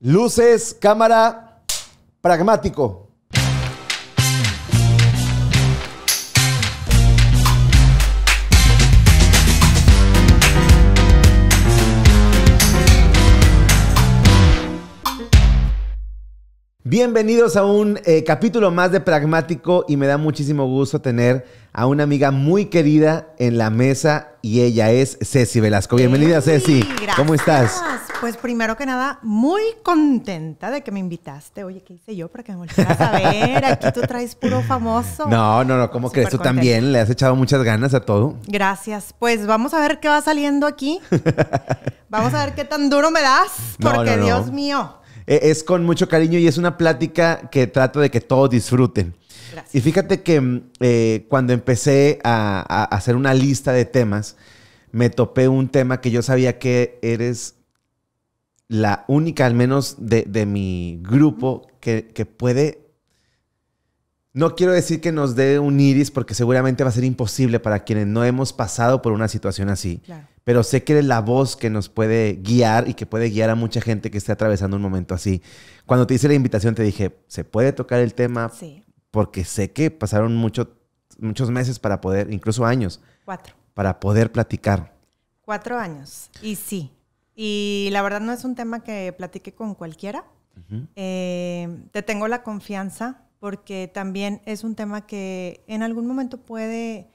Luces, cámara, pragmático. Bienvenidos a un eh, capítulo más de Pragmático y me da muchísimo gusto tener a una amiga muy querida en la mesa y ella es Ceci Velasco. Bienvenida Ceci, gracias. ¿cómo estás? Pues primero que nada, muy contenta de que me invitaste. Oye, ¿qué hice yo para que me volvieras a ver? Aquí tú traes puro famoso. No, no, no, ¿cómo crees? Tú también le has echado muchas ganas a todo. Gracias. Pues vamos a ver qué va saliendo aquí. vamos a ver qué tan duro me das, porque Dios mío. Eh, es con mucho cariño y es una plática que trato de que todos disfruten. Y fíjate que mm, eh, cuando empecé a, hacer una lista de temas, me topé un tema que yo sabía que eres la única, al menos de, mi grupo, que, que puede no quiero decir que nos dé un iris porque seguramente va a ser imposible para quienes no hemos pasado por una situación así. Pero sé que eres la voz que nos puede guiar y que puede guiar a mucha gente que esté atravesando un momento así. Cuando te hice la invitación te dije, se puede tocar el tema porque sé que pasaron muchos meses para poder, incluso años. Cuatro. Para poder platicar. Cuatro años. Y sí. Y la verdad no es un tema que platique con cualquiera. Eh, te tengo la confianza porque también es un tema que en algún momento puede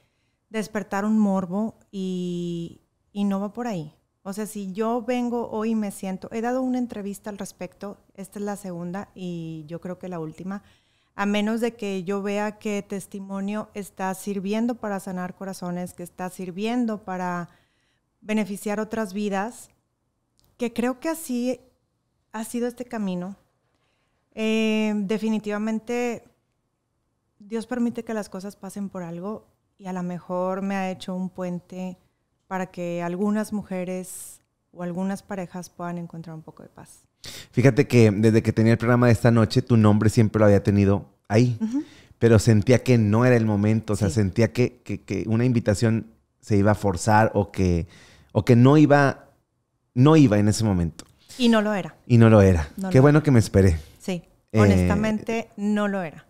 despertar un morbo y, no va por ahí. O sea, si yo vengo hoy y me siento, he dado una entrevista al respecto, esta es la segunda y yo creo que la última, a menos de que yo vea que testimonio está sirviendo para sanar corazones, que está sirviendo para beneficiar otras vidas, que creo que así ha sido este camino Em, definitivamente, Dios permite que las cosas pasen por algo y a lo mejor me ha hecho un puente para que algunas mujeres o algunas parejas puedan encontrar un poco de paz. Fíjate que desde que tenía el programa de esta noche, tu nombre siempre lo había tenido ahí, pero sentía que no era el momento, o sea, sentía que, una invitación se iba a forzar o que, o que no, iba, no iba en ese momento. Y no lo era. Y no lo era. Qué bueno que me esperé. Eh, honestamente, no lo era.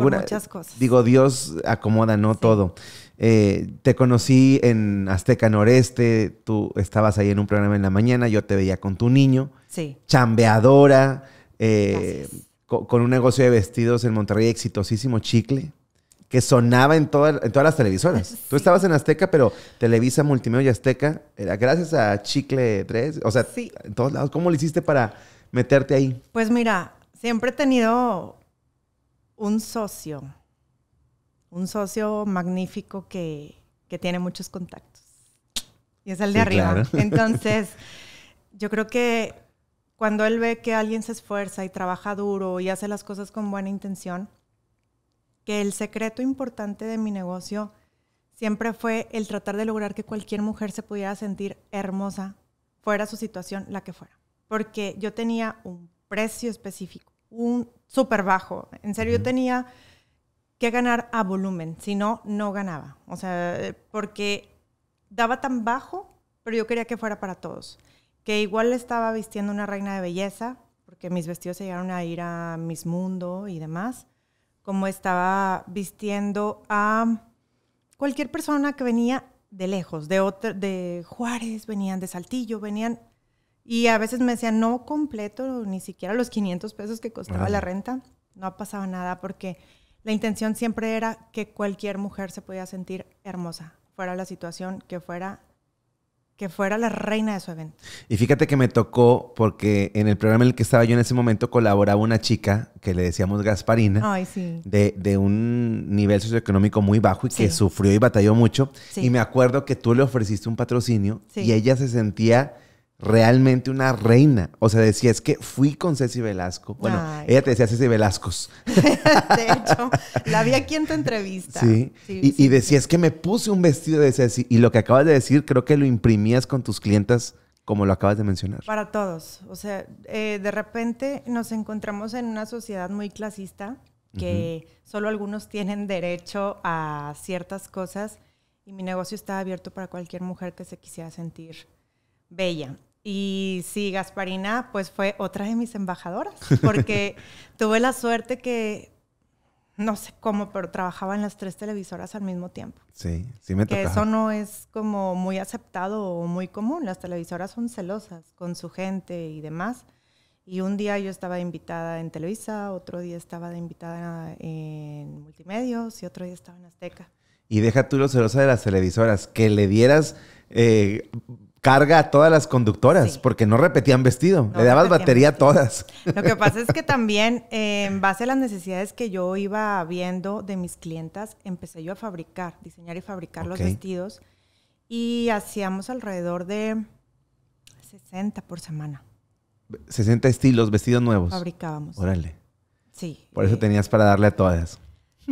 muchas cosas. Digo, Dios acomoda, no todo. Eh, te conocí en Azteca Noreste, tú estabas ahí en un programa en la mañana, yo te veía con tu niño. Sí. Chambeadora, eh, con, un negocio de vestidos en Monterrey exitosísimo, chicle, que sonaba en, todas las televisoras. Tú estabas en Azteca, pero Televisa, Multimedia y Azteca, era gracias a Chicle 3, o sea, sí. en todos lados. ¿Cómo lo hiciste para meterte ahí? Pues mira, siempre he tenido un socio, un socio magnífico que, tiene muchos contactos. Y es el de arriba. Entonces, yo creo que cuando él ve que alguien se esfuerza y trabaja duro y hace las cosas con buena intención, que el secreto importante de mi negocio siempre fue el tratar de lograr que cualquier mujer se pudiera sentir hermosa, fuera su situación la que fuera porque yo tenía un precio específico, un súper bajo. En serio, yo tenía que ganar a volumen, si no, no ganaba. O sea, porque daba tan bajo, pero yo quería que fuera para todos. Que igual estaba vistiendo una reina de belleza, porque mis vestidos se llegaron a ir a Miss Mundo y demás, como estaba vistiendo a cualquier persona que venía de lejos, de, de Juárez, venían de Saltillo, venían y a veces me decían, no completo ni siquiera los 500 pesos que costaba la renta. No ha pasado nada porque la intención siempre era que cualquier mujer se podía sentir hermosa, fuera la situación, que fuera que fuera la reina de su evento. Y fíjate que me tocó porque en el programa en el que estaba yo en ese momento colaboraba una chica que le decíamos Gasparina, Ay, sí. de, un nivel socioeconómico muy bajo y que sufrió y batalló mucho. Y me acuerdo que tú le ofreciste un patrocinio y ella se sentía realmente una reina. O sea, decía, es que fui con Ceci Velasco. Bueno, ella te decía Ceci Velascos. de hecho, la vi aquí en tu entrevista. Sí. y, decía, es que me puse un vestido de Ceci. Y lo que acabas de decir, creo que lo imprimías con tus clientas, como lo acabas de mencionar. Para todos. O sea, eh, de repente nos encontramos en una sociedad muy clasista que solo algunos tienen derecho a ciertas cosas y mi negocio estaba abierto para cualquier mujer que se quisiera sentir bella. Y sí, Gasparina pues fue otra de mis embajadoras, porque tuve la suerte que, no sé cómo, pero trabajaba en las tres televisoras al mismo tiempo. Sí, sí me tocó. Que eso no es como muy aceptado o muy común, las televisoras son celosas con su gente y demás. Y un día yo estaba invitada en Televisa, otro día estaba invitada en Multimedios y otro día estaba en Azteca. Y deja tú lo celosa de las televisoras, que le dieras... Eh, carga a todas las conductoras, porque no repetían vestido, le dabas batería a todas. Lo que pasa es que también, eh, en base a las necesidades que yo iba viendo de mis clientas, empecé yo a fabricar, diseñar y fabricar los vestidos, y hacíamos alrededor de 60 por semana. 60 estilos, vestidos nuevos. Fabricábamos. Órale. Sí. Por eso eh, tenías para darle a todas.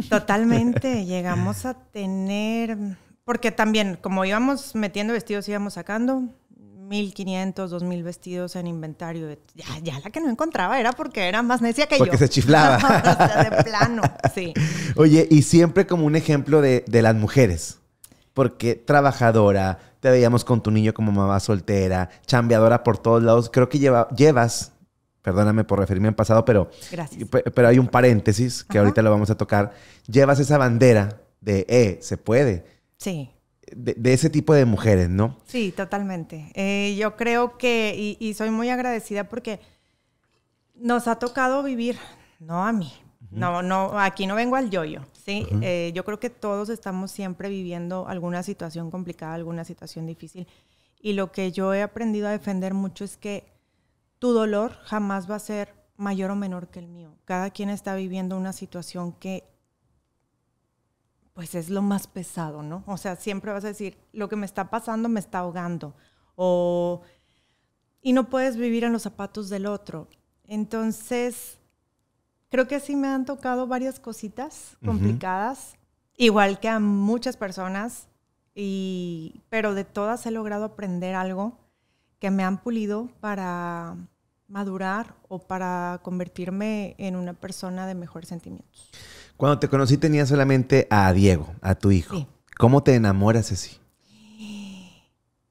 Totalmente, llegamos a tener porque también, como íbamos metiendo vestidos, íbamos sacando 1500, 2000 vestidos en inventario. Ya, ya la que no encontraba era porque era más necia que yo. Porque se chiflaba. de plano, sí. Oye, y siempre como un ejemplo de, de las mujeres. Porque trabajadora, te veíamos con tu niño como mamá soltera, chambeadora por todos lados. Creo que lleva, llevas, perdóname por referirme en pasado, pero, pero hay un paréntesis que ahorita lo vamos a tocar. Llevas esa bandera de, eh, se puede Sí. De, ese tipo de mujeres, ¿no? Sí, totalmente. Eh, yo creo que, y, soy muy agradecida porque nos ha tocado vivir, no a mí, no, no, aquí no vengo al yoyo, ¿sí? Eh, yo creo que todos estamos siempre viviendo alguna situación complicada, alguna situación difícil. Y lo que yo he aprendido a defender mucho es que tu dolor jamás va a ser mayor o menor que el mío. Cada quien está viviendo una situación que pues es lo más pesado, ¿no? O sea, siempre vas a decir, lo que me está pasando me está ahogando. O, y no puedes vivir en los zapatos del otro. Entonces, creo que sí me han tocado varias cositas complicadas, igual que a muchas personas, y, pero de todas he logrado aprender algo que me han pulido para madurar o para convertirme en una persona de mejores sentimientos. Cuando te conocí tenía solamente a Diego, a tu hijo. ¿Cómo te enamoras así?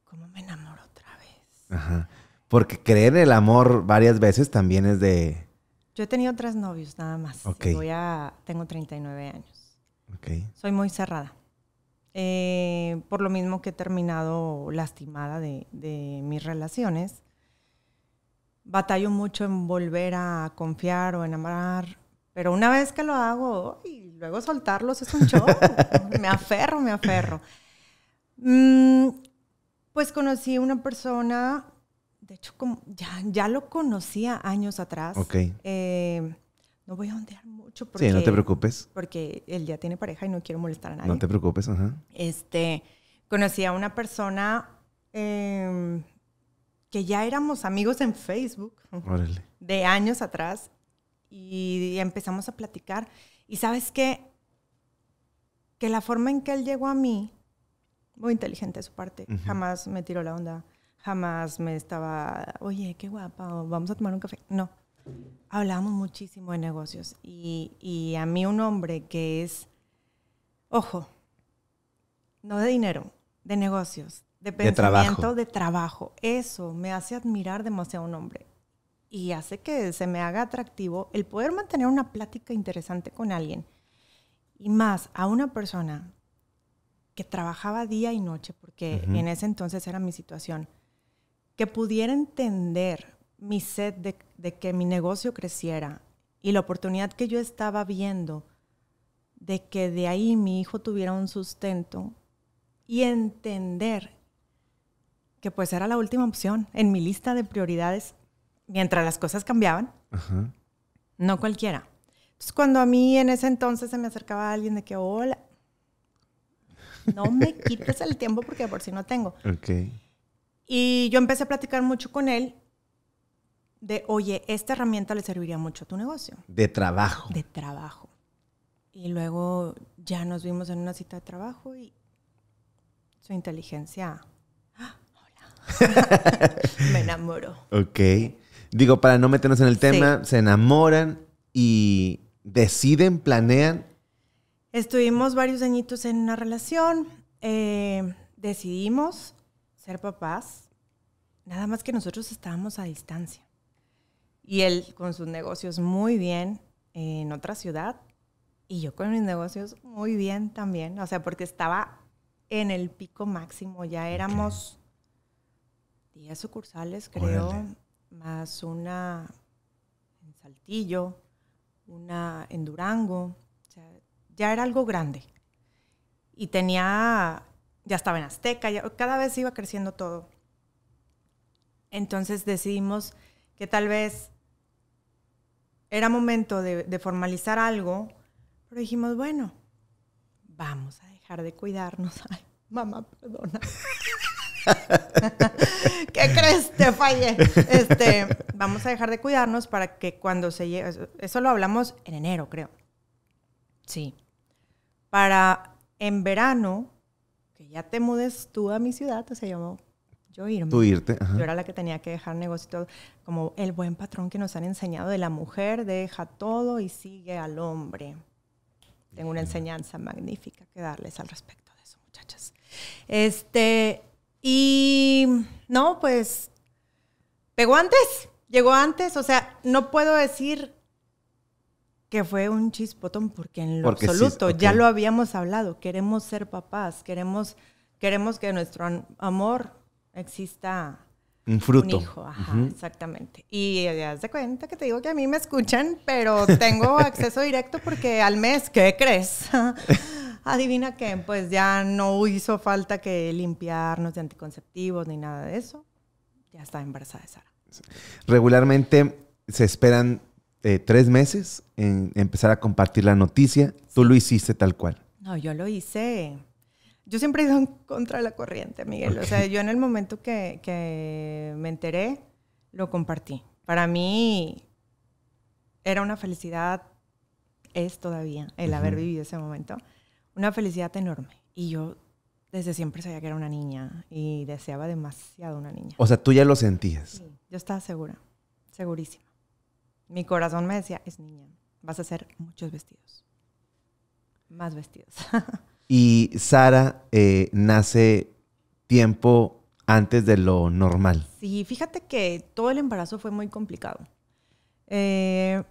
¿Cómo me enamoro otra vez? Porque creer el amor varias veces también es de... Yo he tenido tres novios nada más. Okay. tengo 39 años. Soy muy cerrada. Eh, por lo mismo que he terminado lastimada de, de mis relaciones batallo mucho en volver a confiar o enamorar pero una vez que lo hago, y luego soltarlos es un show. me aferro, me aferro. Mm, pues conocí a una persona, de hecho, como ya, ya lo conocía años atrás. Eh, no voy a ondear mucho porque... Sí, no te preocupes. Porque él ya tiene pareja y no quiero molestar a nadie. No te preocupes, Este, conocí a una persona em, que ya éramos amigos en Facebook. De años atrás y empezamos a platicar. Y sabes qué? Que la forma en que él llegó a mí, muy inteligente de su parte, jamás me tiró la onda, jamás me estaba, oye, qué guapa, vamos a tomar un café. No, hablábamos muchísimo de negocios. Y, a mí un hombre que es, ojo, no de dinero, de negocios, de pensamiento, de trabajo. de trabajo. Eso me hace admirar demasiado a un hombre y hace que se me haga atractivo el poder mantener una plática interesante con alguien. Y más a una persona que trabajaba día y noche, porque en ese entonces era mi situación, que pudiera entender mi sed de que mi negocio creciera y la oportunidad que yo estaba viendo de que de ahí mi hijo tuviera un sustento y entender que pues era la última opción en mi lista de prioridades mientras las cosas cambiaban. No cualquiera. Entonces, cuando a mí en ese entonces se me acercaba alguien de que, hola, no me quites el tiempo porque por si no tengo. Y yo empecé a platicar mucho con él de, oye, esta herramienta le serviría mucho a tu negocio. De trabajo. De trabajo. Y luego ya nos vimos en una cita de trabajo y su inteligencia. ¡ah! hola. me enamoró. Ok. Digo, para no meternos en el tema, se enamoran y deciden, planean. Estuvimos varios añitos en una relación, eh, decidimos ser papás, nada más que nosotros estábamos a distancia. Y él con sus negocios muy bien en otra ciudad y yo con mis negocios muy bien también, o sea, porque estaba en el pico máximo, ya éramos 10 sucursales, creo más una en Saltillo, una en Durango. ya era algo grande. Y tenía, ya estaba en Azteca, cada vez iba creciendo todo. Entonces decidimos que tal vez era momento de, formalizar algo, pero dijimos, bueno, vamos a dejar de cuidarnos. mamá, perdona. ¿Qué crees? Te fallé. Este, vamos a dejar de cuidarnos para que cuando se llegue. Eso lo hablamos en enero, creo. Sí. Para en verano, que ya te mudes tú a mi ciudad, se llamó yo irme. Tú irte. Yo era la que tenía que dejar negocio y todo. Como el buen patrón que nos han enseñado de la mujer, deja todo y sigue al hombre. Tengo una enseñanza magnífica que darles al respecto de eso, muchachas. Este, y no, pues pegó antes, llegó antes, o sea, no puedo decir que fue un chispotón porque en lo absoluto ya lo habíamos hablado, queremos ser papás, queremos queremos que nuestro amor exista un fruto. hijo, ajá, exactamente. Y ya eh, de cuenta que te digo que a mí me escuchan, pero tengo acceso directo porque al mes, ¿qué crees? adivina qué, pues ya no hizo falta que limpiarnos de anticonceptivos ni nada de eso. Ya está embarazada de Sara. Regularmente se esperan eh, tres meses en empezar a compartir la noticia. Tú lo hiciste tal cual. No, yo lo hice. Yo siempre he ido en contra de la corriente, Miguel. O sea, yo en el momento que, me enteré, lo compartí. Para mí era una felicidad, es todavía, el haber vivido ese momento una felicidad enorme. Y yo desde siempre sabía que era una niña y deseaba demasiado una niña. O sea, tú ya lo sentías. Sí, yo estaba segura, segurísima. Mi corazón me decía, es niña, vas a hacer muchos vestidos, más vestidos. y Sara eh, nace tiempo antes de lo normal. Sí, fíjate que todo el embarazo fue muy complicado. Eh,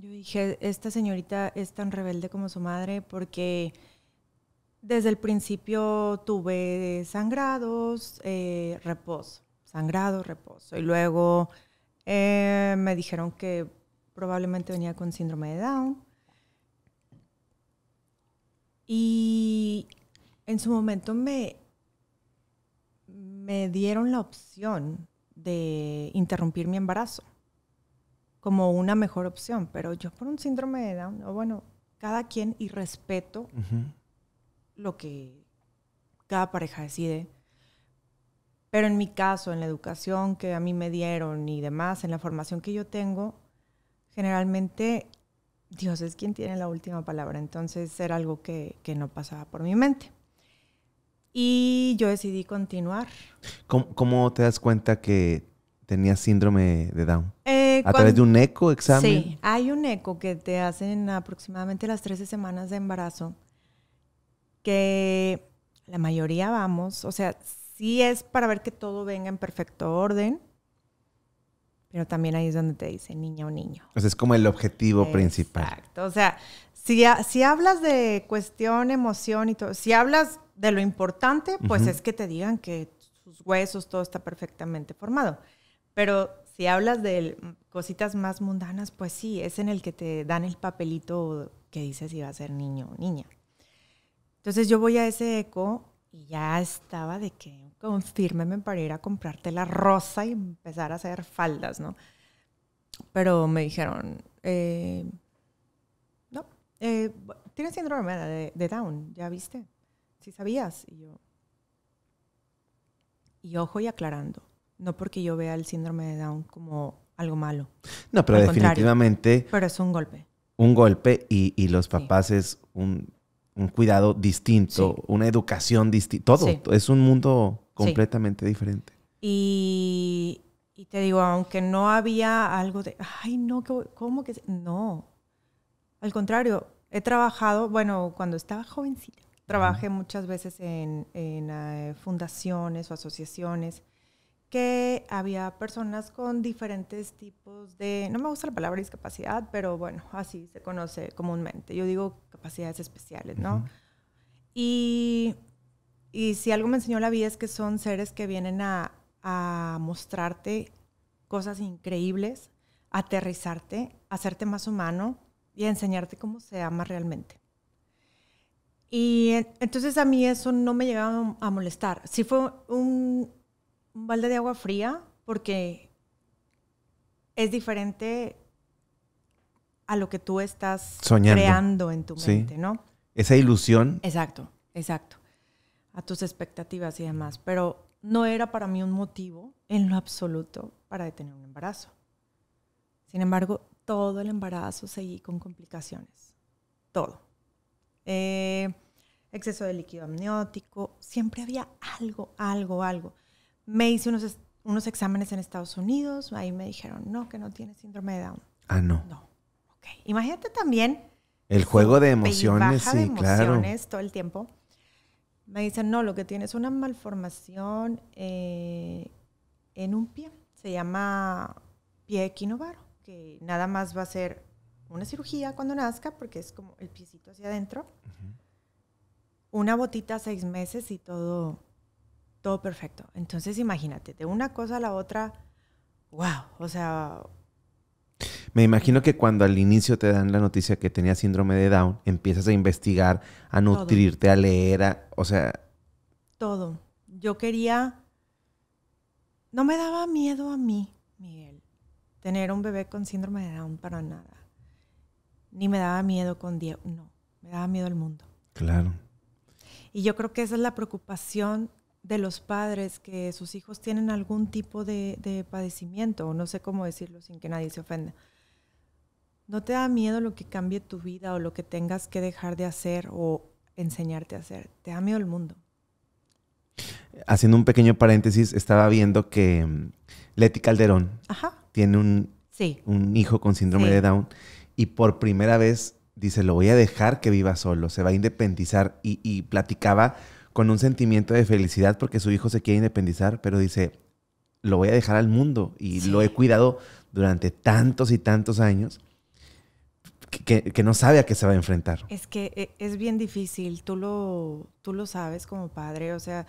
yo dije, esta señorita es tan rebelde como su madre porque desde el principio tuve sangrados, eh, reposo, sangrado, reposo. Y luego eh, me dijeron que probablemente venía con síndrome de Down. Y en su momento me, me dieron la opción de interrumpir mi embarazo como una mejor opción, pero yo por un síndrome de Down, o bueno, cada quien y respeto lo que cada pareja decide. Pero en mi caso, en la educación que a mí me dieron y demás, en la formación que yo tengo, generalmente Dios es quien tiene la última palabra. Entonces era algo que, que no pasaba por mi mente. Y yo decidí continuar. ¿Cómo, te das cuenta que tenía síndrome de Down? Eh, eh, ¿A través de un eco examen? Sí, hay un eco que te hacen aproximadamente las 13 semanas de embarazo, que la mayoría vamos, o sea, sí es para ver que todo venga en perfecto orden, pero también ahí es donde te dicen niña o niño. O sea, es como el objetivo principal. Exacto, o sea, si, si, hablas de cuestión, emoción y todo, si hablas de lo importante, pues es que te digan que sus huesos, todo está perfectamente formado. Pero si hablas de cositas más mundanas, pues sí, es en el que te dan el papelito que dices si va a ser niño o niña. Entonces yo voy a ese eco y ya estaba de que confírmeme para ir a comprarte la rosa y empezar a hacer faldas, ¿no? Pero me dijeron, eh, no, eh, tienes síndrome de, Down, ya viste, si sabías. Y yo, y ojo y aclarando, no porque yo vea el síndrome de Down como algo malo. No, pero definitivamente... Pero es un golpe. Un golpe y, los papás es un, cuidado distinto, una educación distinta, todo. Es un mundo completamente diferente. Y, te digo, aunque no había algo de, ay, no, ¿cómo que...? No. Al contrario, he trabajado, bueno, cuando estaba jovencita, trabajé muchas veces en, eh, fundaciones o asociaciones que había personas con diferentes tipos de, no me gusta la palabra discapacidad, pero bueno, así se conoce comúnmente. Yo digo capacidades especiales, ¿no? y, y, si algo me enseñó la vida es que son seres que vienen a, a mostrarte cosas increíbles, aterrizarte, hacerte más humano y enseñarte cómo se ama realmente. Y entonces a mí eso no me llegaba a molestar. Sí fue un, un balde de agua fría porque es diferente a lo que tú estás creando en tu mente, ¿no? Esa ilusión. Exacto, exacto. A tus expectativas y demás. Pero no era para mí un motivo en lo absoluto para detener un embarazo. Sin embargo, todo el embarazo seguí con complicaciones. Todo. Eh, exceso de líquido amniótico. Siempre había algo, algo, algo. Me hice unos, unos exámenes en Estados Unidos, ahí me dijeron, no, que no tiene síndrome de Down. Ah, no. No. Ok. Imagínate también. El juego de emociones, sí, de emociones Todo el tiempo. Me dicen, no, lo que tiene es una malformación eh, en un pie. Se llama pie equinovaro, que nada más va a ser una cirugía cuando nazca, porque es como el piecito hacia adentro. Una botita seis meses y todo todo perfecto. Entonces imagínate, de una cosa a la otra, wow, o sea... Me imagino que cuando al inicio te dan la noticia que tenía síndrome de Down, empiezas a investigar, a nutrirte, a leer, o sea... Todo. Yo quería... No me daba miedo a mí, Miguel, tener un bebé con síndrome de Down para nada. Ni me daba miedo con Diego, no, me daba miedo al mundo. Claro. Y yo creo que esa es la preocupación de los padres que sus hijos tienen algún tipo de, padecimiento, o no sé cómo decirlo sin que nadie se ofenda, ¿no te da miedo lo que cambie tu vida o lo que tengas que dejar de hacer o enseñarte a hacer? ¿Te da miedo el mundo? Haciendo un pequeño paréntesis, estaba viendo que mm, Leti Calderón tiene un, un hijo con síndrome de Down y por primera vez dice, lo voy a dejar que viva solo, se va a independizar y, y platicaba con un sentimiento de felicidad porque su hijo se quiere independizar, pero dice, lo voy a dejar al mundo y lo he cuidado durante tantos y tantos años. Que, no sabe a qué se va a enfrentar. Es que eh, es bien difícil, tú lo, tú lo sabes como padre, o sea,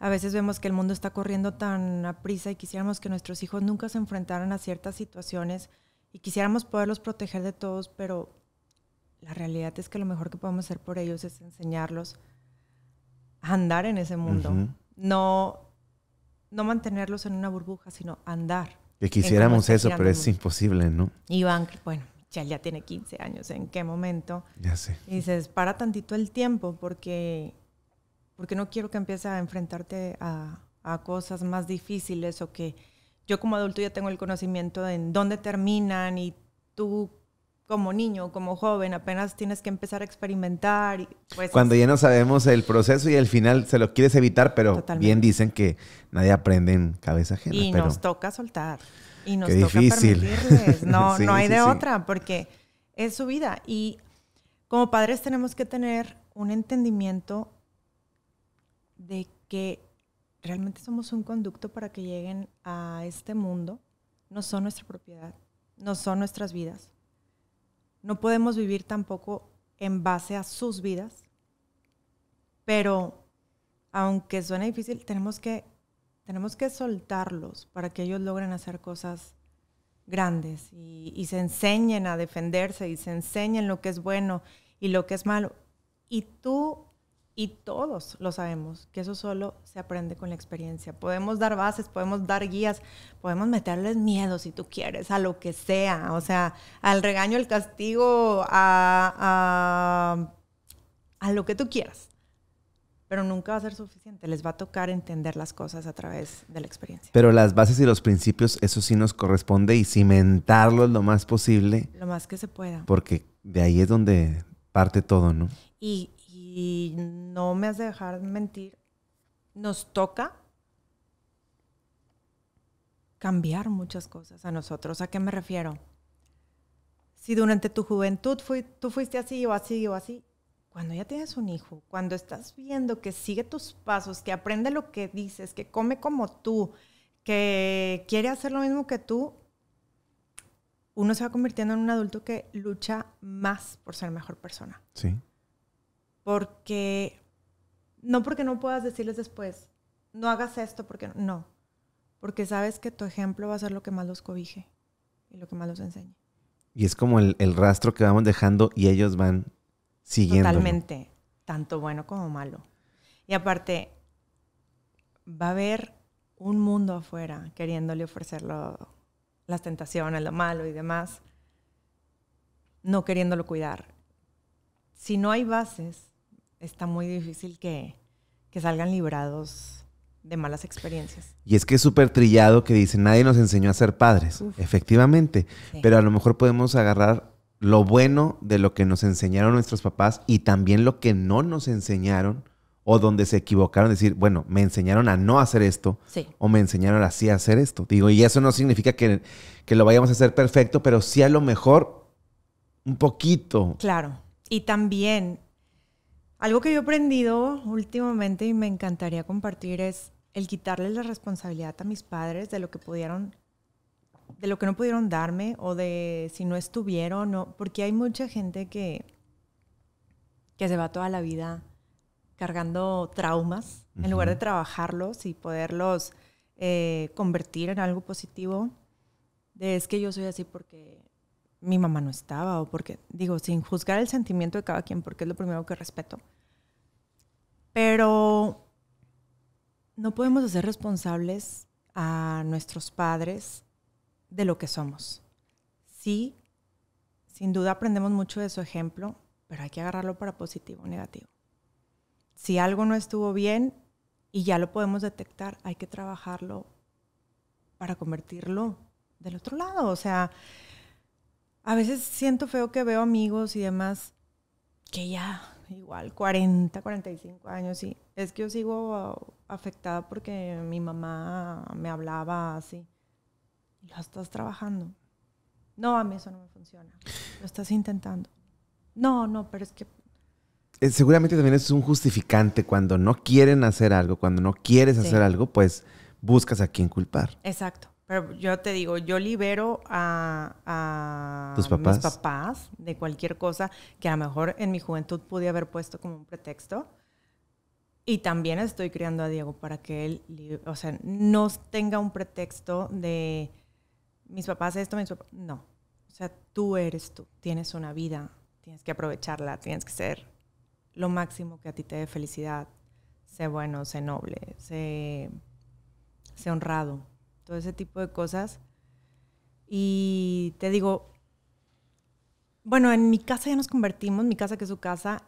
a veces vemos que el mundo está corriendo tan a prisa y quisiéramos que nuestros hijos nunca se enfrentaran a ciertas situaciones y quisiéramos poderlos proteger de todos, pero la realidad es que lo mejor que podemos hacer por ellos es enseñarlos andar en ese mundo. No no mantenerlos en una burbuja, sino andar. Que quisiéramos eso, pero es imposible, ¿no? Iván, bueno, ya, ya tiene 15 años, ¿en qué momento? Ya sé. Y dices, para tantito el tiempo porque, porque no quiero que empiece a enfrentarte a, a cosas más difíciles o que yo como adulto ya tengo el conocimiento de en dónde terminan y tú como niño, como joven, apenas tienes que empezar a experimentar. Y pues, Cuando ya no sabemos el proceso y al final se lo quieres evitar, pero también bien dicen que nadie aprende en cabeza ajena. Y nos toca soltar. Y nos toca difícil. permitirles. No, hay de otra, porque es su vida. Y como padres tenemos que tener un entendimiento de que realmente somos un conducto para que lleguen a este mundo. No son nuestra propiedad, no son nuestras vidas no podemos vivir tampoco en base a sus vidas, pero aunque suene difícil, tenemos que, tenemos que soltarlos para que ellos logren hacer cosas grandes y, y se enseñen a defenderse y se enseñen lo que es bueno y lo que es malo. Y tú y todos lo sabemos, que eso solo se aprende con la experiencia. Podemos dar bases, podemos dar guías, podemos meterles miedo si tú quieres, a lo que sea, o sea, al regaño, al castigo, a, a, a lo que tú quieras. Pero nunca va a ser suficiente, les va a tocar entender las cosas a través de la experiencia. Pero las bases y los principios, eso sí nos corresponde y cimentarlos lo más posible. Lo más que se pueda. Porque de ahí es donde parte todo, ¿no? Y, y no me has de dejar mentir, nos toca cambiar muchas cosas a nosotros. ¿A qué me refiero? Si durante tu juventud tú fuiste así o así o así, cuando ya tienes un hijo, cuando estás viendo que sigue tus pasos, que aprende lo que dices, que come como tú, que quiere hacer lo mismo que tú, uno se va convirtiendo en un adulto que lucha más por ser mejor persona. Sí porque no porque no puedas decirles después, no hagas esto porque no, porque sabes que tu ejemplo va a ser lo que más los cobije y lo que más los enseñe. Y es como el, el rastro que vamos dejando y ellos van siguiendo. Totalmente, tanto bueno como malo. Y aparte, va a haber un mundo afuera queriéndole ofrecerlo las tentaciones, lo malo y demás, no queriéndolo cuidar. Si no hay bases, está muy difícil que, salgan librados de malas experiencias. Y es que es súper trillado que dicen, nadie nos enseñó a ser padres, efectivamente, pero a lo mejor podemos agarrar lo bueno de lo que nos enseñaron nuestros papás y también lo que no nos enseñaron o donde se equivocaron, decir, bueno, me enseñaron a no hacer esto o me enseñaron así a hacer esto. Digo, y eso no significa que, que lo vayamos a hacer perfecto, pero sí a lo mejor un poquito. Claro. Y también algo que yo he aprendido últimamente y me encantaría compartir es el quitarle la responsabilidad a mis padres de lo que pudieron de lo que no pudieron darme o de si no estuvieron, no, porque hay mucha gente que, que se va toda la vida cargando traumas en lugar de trabajarlos y poderlos eh, convertir en algo positivo. De es que yo soy así porque mi mamá no estaba o porque, digo, sin juzgar el sentimiento de cada quien, porque es lo primero que respeto. Pero no podemos hacer responsables a nuestros padres de lo que somos. Sí, sin duda aprendemos mucho de su ejemplo, pero hay que agarrarlo para positivo o negativo. Si algo no estuvo bien y ya lo podemos detectar, hay que trabajarlo para convertirlo del otro lado. O sea, a veces siento feo que veo amigos y demás que ya, igual, 40, 45 años, y es que yo sigo afectada porque mi mamá me hablaba así. lo estás trabajando. No, a mí eso no me funciona. Lo estás intentando. No, no, pero es que... Eh, seguramente también es un justificante cuando no quieren hacer algo, cuando no quieres hacer algo, pues buscas a quién culpar. Exacto yo te digo, yo libero a, ¿Tus papás? mis papás de cualquier cosa que a lo mejor en mi juventud pude haber puesto como un pretexto. Y también estoy criando a Diego para que él, o sea, no tenga un pretexto de mis papás esto, mis papás. No. O sea, tú eres tú. Tienes una vida. Tienes que aprovecharla. Tienes que ser lo máximo que a ti te dé felicidad. Sé bueno, sé noble, sé, sé honrado todo ese tipo de cosas. Y te digo, bueno, en mi casa ya nos convertimos, mi casa que es su casa,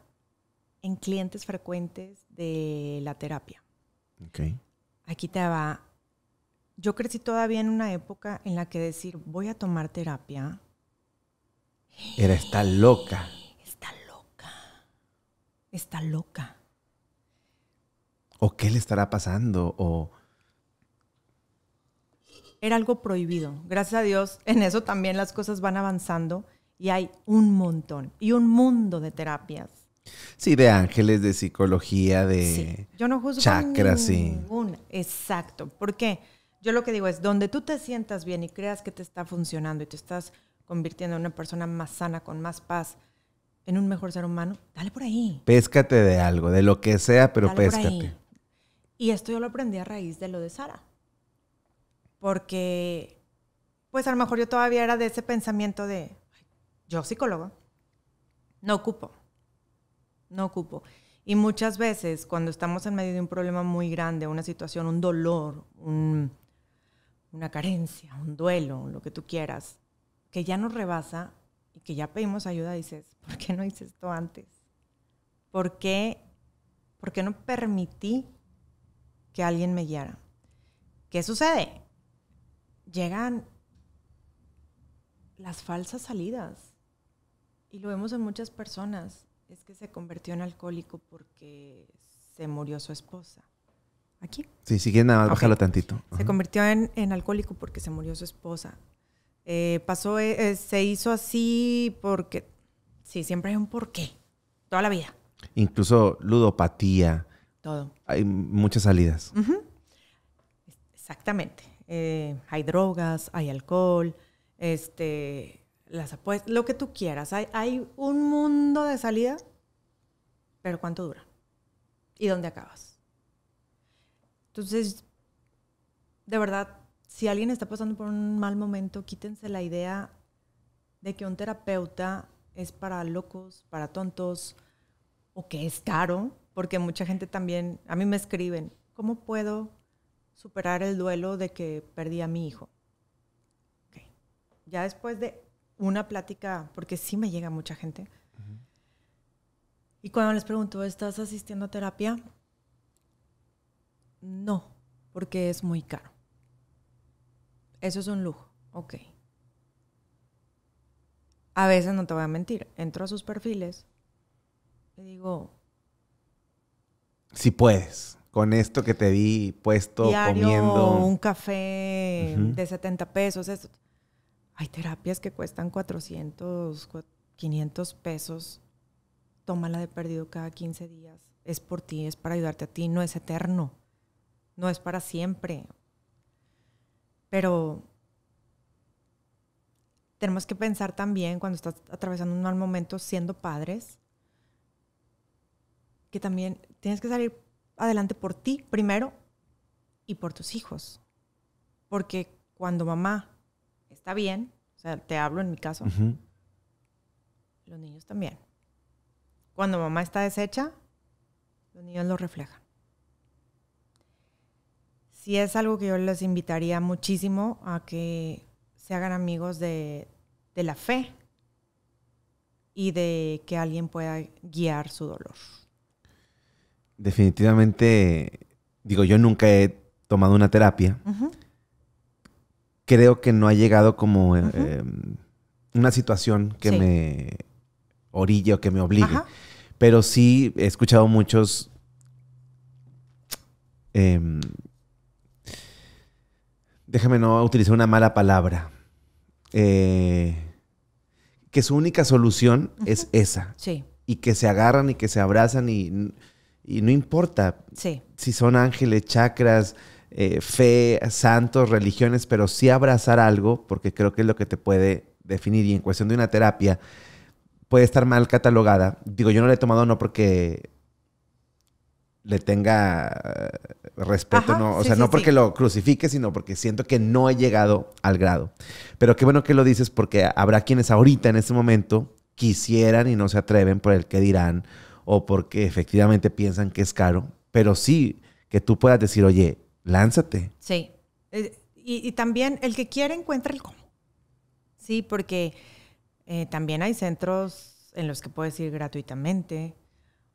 en clientes frecuentes de la terapia. Ok. Aquí te va. Yo crecí todavía en una época en la que decir voy a tomar terapia. Era está loca. Está loca. Está loca. ¿O qué le estará pasando? O era algo prohibido. Gracias a Dios, en eso también las cosas van avanzando y hay un montón y un mundo de terapias. Sí, de ángeles, de psicología, de sí. Yo no juzgo chakras, Exacto. Porque yo lo que digo es, donde tú te sientas bien y creas que te está funcionando y te estás convirtiendo en una persona más sana, con más paz, en un mejor ser humano, dale por ahí. Péscate de algo, de lo que sea, pero péscate. Y esto yo lo aprendí a raíz de lo de Sara porque pues a lo mejor yo todavía era de ese pensamiento de, yo psicólogo, no ocupo, no ocupo. Y muchas veces cuando estamos en medio de un problema muy grande, una situación, un dolor, una carencia, un duelo, lo que tú quieras, que ya nos rebasa y que ya pedimos ayuda, dices, ¿por qué no hice esto antes? ¿Por qué, por qué no permití que alguien me guiara? ¿Qué sucede? llegan las falsas salidas. Y lo vemos en muchas personas. Es que se convirtió en alcohólico porque se murió su esposa. ¿Aquí? Sí, si nada más, bájalo tantito. Se convirtió en, alcohólico porque se murió su esposa. Eh, pasó, eh, eh, se hizo así porque... Sí, siempre hay un porqué. Toda la vida. Incluso ludopatía. Todo. Hay muchas salidas. Exactamente. Eh, hay drogas, hay alcohol, este, las lo que tú quieras. Hay, hay un mundo de salida, pero ¿cuánto dura? ¿Y dónde acabas? Entonces, de verdad, si alguien está pasando por un mal momento, quítense la idea de que un terapeuta es para locos, para tontos, o que es caro, porque mucha gente también, a mí me escriben, ¿cómo puedo superar el duelo de que perdí a mi hijo. Ya después de una plática, porque sí me llega mucha gente, y cuando les pregunto, ¿estás asistiendo a terapia? No, porque es muy caro. Eso es un lujo, ok. A veces no te voy a mentir, entro a sus perfiles y digo... Si puedes con esto que te di puesto, comiendo. un café de 70 pesos. Eso. Hay terapias que cuestan 400, 500 pesos. Tómala de perdido cada 15 días. Es por ti, es para ayudarte a ti. No es eterno. No es para siempre. Pero tenemos que pensar también cuando estás atravesando un mal momento siendo padres, que también tienes que salir adelante por ti primero y por tus hijos. Porque cuando mamá está bien, o sea, te hablo en mi caso, los niños también. Cuando mamá está deshecha, los niños lo reflejan. Si es algo que yo les invitaría muchísimo a que se hagan amigos de, de la fe y de que alguien pueda guiar su dolor definitivamente, digo, yo nunca he tomado una terapia. Creo que no ha llegado como eh, em, una situación que me orille o que me obligue. Pero sí he escuchado muchos... Em, déjame no utilizar una mala palabra. Eh, que su única solución es esa. Y que se agarran y que se abrazan y y no importa si son ángeles, chakras, eh, fe, santos, religiones, pero sí abrazar algo, porque creo que es lo que te puede definir. Y en cuestión de una terapia, puede estar mal catalogada. Digo, yo no le he tomado no porque le tenga eh, respeto, o sea, no porque lo crucifique, sino porque siento que no he llegado al grado. Pero qué bueno que lo dices porque habrá quienes ahorita en este momento quisieran y no se atreven por el que dirán o porque efectivamente piensan que es caro, pero sí que tú puedas decir, oye, lánzate. Sí. Eh, y, también el que quiere encuentra el cómo. Sí, porque eh, también hay centros en los que puedes ir gratuitamente,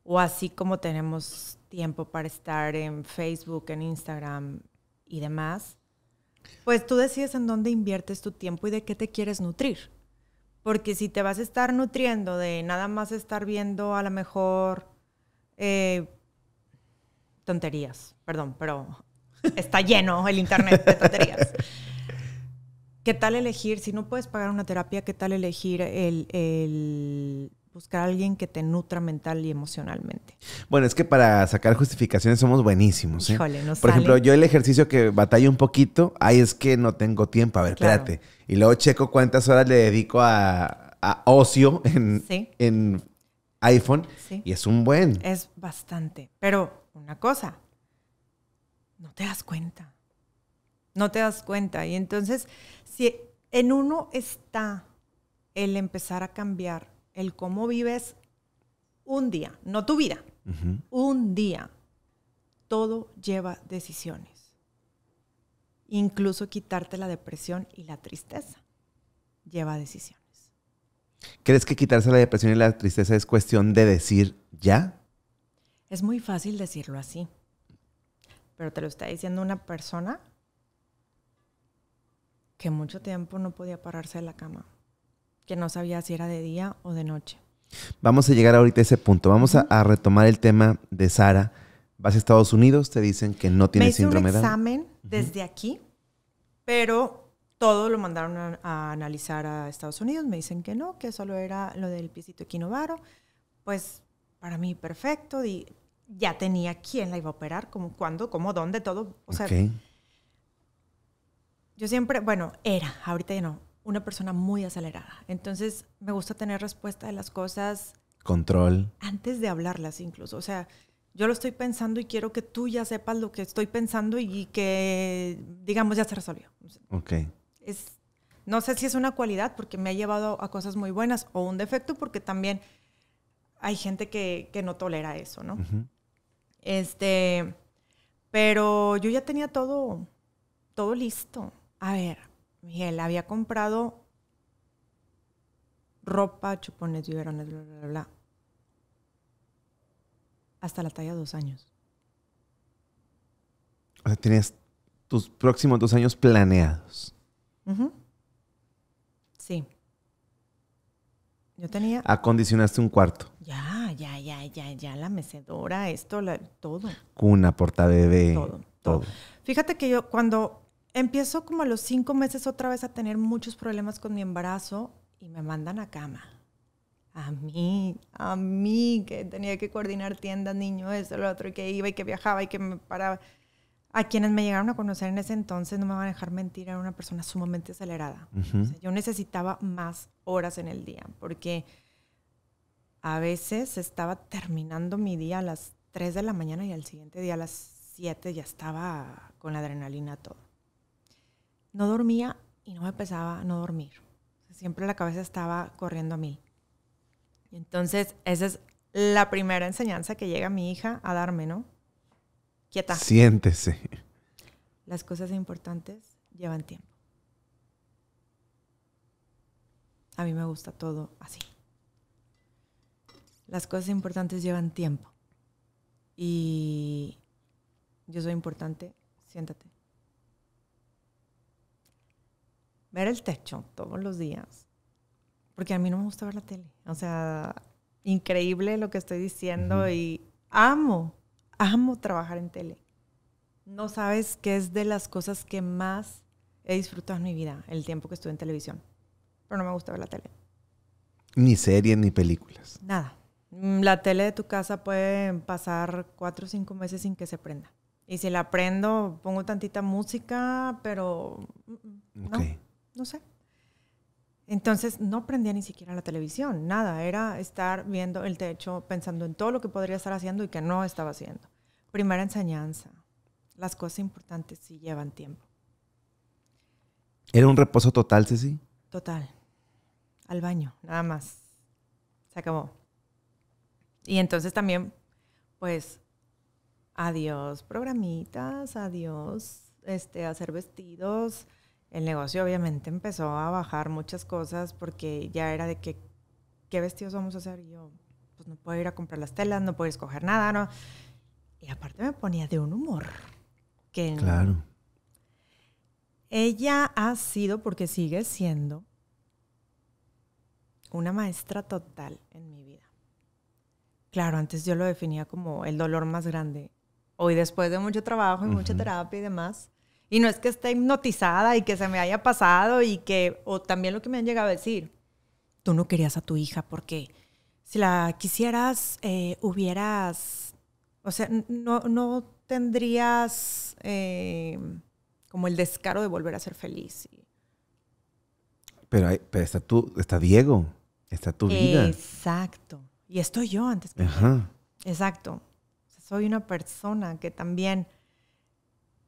o así como tenemos tiempo para estar en Facebook, en Instagram y demás, pues tú decides en dónde inviertes tu tiempo y de qué te quieres nutrir. Porque si te vas a estar nutriendo de nada más estar viendo a lo mejor eh, tonterías, perdón, pero está lleno el internet de tonterías. ¿Qué tal elegir, si no puedes pagar una terapia, qué tal elegir el buscar a alguien que te nutra mental y emocionalmente. Bueno, es que para sacar justificaciones somos buenísimos. ¿eh? Por ejemplo, yo el ejercicio que batalla un poquito, ahí es que no tengo tiempo, a ver, espérate. Y luego checo cuántas horas le dedico a, ocio en, iPhone y es un buen. Es bastante. Pero una cosa, no te das cuenta. No te das cuenta. Y entonces, si en uno está el empezar a cambiar el cómo vives un día, no tu vida, un día. Todo lleva decisiones. Incluso quitarte la depresión y la tristeza lleva decisiones. ¿Crees que quitarse la depresión y la tristeza es cuestión de decir ya? Es muy fácil decirlo así, pero te lo está diciendo una persona que mucho tiempo no podía pararse de la cama que no sabía si era de día o de noche. Vamos a llegar ahorita a ese punto. Vamos a, retomar el tema de Sara. Vas a Estados Unidos, te dicen que no tiene síndrome de Me hice un examen desde aquí, pero todo lo mandaron a, analizar a Estados Unidos. Me dicen que no, que solo era lo del pisito equinovaro. Pues para mí perfecto. Y ya tenía quién la iba a operar, como cuándo, cómo, dónde, todo. O sea, yo siempre, bueno, era, ahorita ya no una persona muy acelerada. Entonces, me gusta tener respuesta de las cosas. Control. Antes de hablarlas incluso. O sea, yo lo estoy pensando y quiero que tú ya sepas lo que estoy pensando y que, digamos, ya se resolvió. Ok. Es, no sé si es una cualidad porque me ha llevado a cosas muy buenas o un defecto porque también hay gente que, que no tolera eso, ¿no? Este, pero yo ya tenía todo, todo listo. A ver, Miguel había comprado ropa, chupones, biberones, bla, bla, bla, Hasta la talla de dos años. O sea, tenías tus próximos dos años planeados. Sí. Yo tenía. Acondicionaste un cuarto. Ya, ya, ya, ya, ya, la mecedora, esto, todo. Cuna, portabebé. bebé. todo, todo. Fíjate que yo cuando Empiezo como a los cinco meses otra vez a tener muchos problemas con mi embarazo y me mandan a cama. A mí, a mí, que tenía que coordinar tienda niño, eso, lo otro, y que iba y que viajaba y que me paraba. A quienes me llegaron a conocer en ese entonces, no me van a dejar mentir, era una persona sumamente acelerada. yo necesitaba más horas en el día, porque a veces estaba terminando mi día a las 3 de la mañana y al siguiente día a las 7 ya estaba con la adrenalina todo no dormía y no me pesaba no dormir. Siempre la cabeza estaba corriendo a mí. Entonces, esa es la primera enseñanza que llega mi hija a darme, ¿no? Quieta. Siéntese. Las cosas importantes llevan tiempo. A mí me gusta todo así. Las cosas importantes llevan tiempo. Y yo soy importante, siéntate. ver el techo todos los días, porque a mí no me gusta ver la tele. O sea, increíble lo que estoy diciendo y amo, amo trabajar en tele. No sabes qué es de las cosas que más he disfrutado en mi vida, el tiempo que estuve en televisión. Pero no me gusta ver la tele. Ni series ni películas. Nada. Mm, la tele de tu casa puede pasar cuatro o cinco meses sin que se prenda. Y si la prendo, pongo tantita música, pero... Mm, mm, no no sé. Entonces no prendía ni siquiera la televisión, nada, era estar viendo el techo, pensando en todo lo que podría estar haciendo y que no estaba haciendo. Primera enseñanza, las cosas importantes sí llevan tiempo. ¿Era un reposo total, Ceci? Total, al baño, nada más, se acabó. Y entonces también, pues, adiós programitas, adiós este, hacer vestidos, el negocio obviamente empezó a bajar muchas cosas porque ya era de que, ¿qué vestidos vamos a hacer? Y yo, pues no puedo ir a comprar las telas, no puedo escoger nada, ¿no? Y aparte me ponía de un humor. Que claro. Ella ha sido, porque sigue siendo, una maestra total en mi vida. Claro, antes yo lo definía como el dolor más grande. Hoy, después de mucho trabajo y mucha terapia y demás, y no es que esté hipnotizada y que se me haya pasado y que, o también lo que me han llegado a decir, tú no querías a tu hija porque si la quisieras, eh, hubieras, o sea, no, no tendrías eh, como el descaro de volver a ser feliz. Pero, pero está, tú, está Diego, está tu vida. Exacto. Y estoy yo antes. Que Ajá. Exacto. Soy una persona que también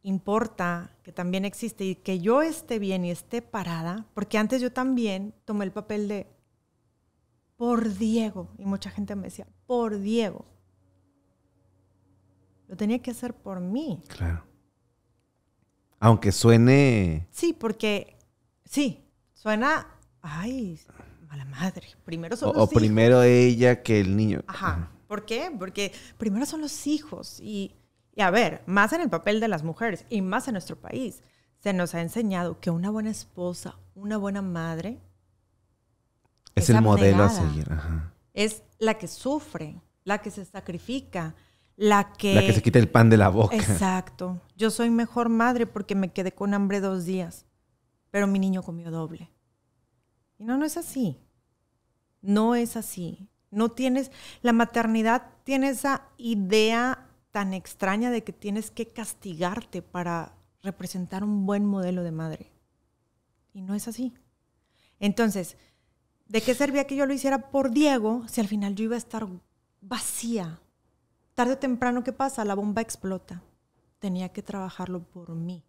importa, que también existe y que yo esté bien y esté parada, porque antes yo también tomé el papel de por Diego, y mucha gente me decía, por Diego. Lo tenía que hacer por mí. Claro. Aunque suene... Sí, porque, sí, suena, ay, mala madre. Primero son o, o primero ella que el niño. Ajá. ¿Por qué? Porque primero son los hijos y y a ver, más en el papel de las mujeres y más en nuestro país, se nos ha enseñado que una buena esposa, una buena madre... Es, el modelo a seguir. Es la que sufre, la que se sacrifica, la que... La que se quita el pan de la boca. Exacto. Yo soy mejor madre porque me quedé con hambre dos días, pero mi niño comió doble. Y no, no es así. No es así. No tienes, la maternidad tiene esa idea tan extraña de que tienes que castigarte para representar un buen modelo de madre. Y no es así. Entonces, ¿de qué servía que yo lo hiciera por Diego si al final yo iba a estar vacía? Tarde o temprano, ¿qué pasa? La bomba explota. Tenía que trabajarlo por mí.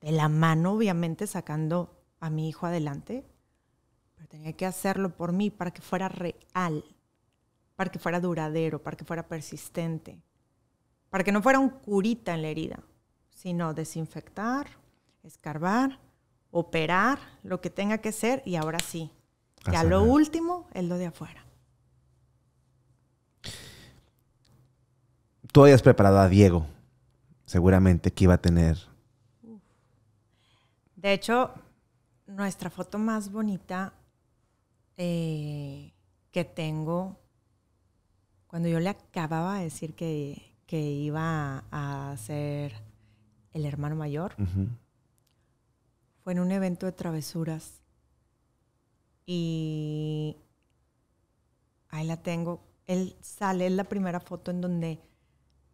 De la mano, obviamente, sacando a mi hijo adelante, pero tenía que hacerlo por mí para que fuera real, para que fuera duradero, para que fuera persistente para que no fuera un curita en la herida, sino desinfectar, escarbar, operar, lo que tenga que ser y ahora sí. Ya lo último el lo de afuera. Tú habías preparado a Diego, seguramente que iba a tener. De hecho, nuestra foto más bonita eh, que tengo, cuando yo le acababa de decir que, que iba a ser el hermano mayor. Fue en un evento de travesuras. Y ahí la tengo. Él sale, es la primera foto en donde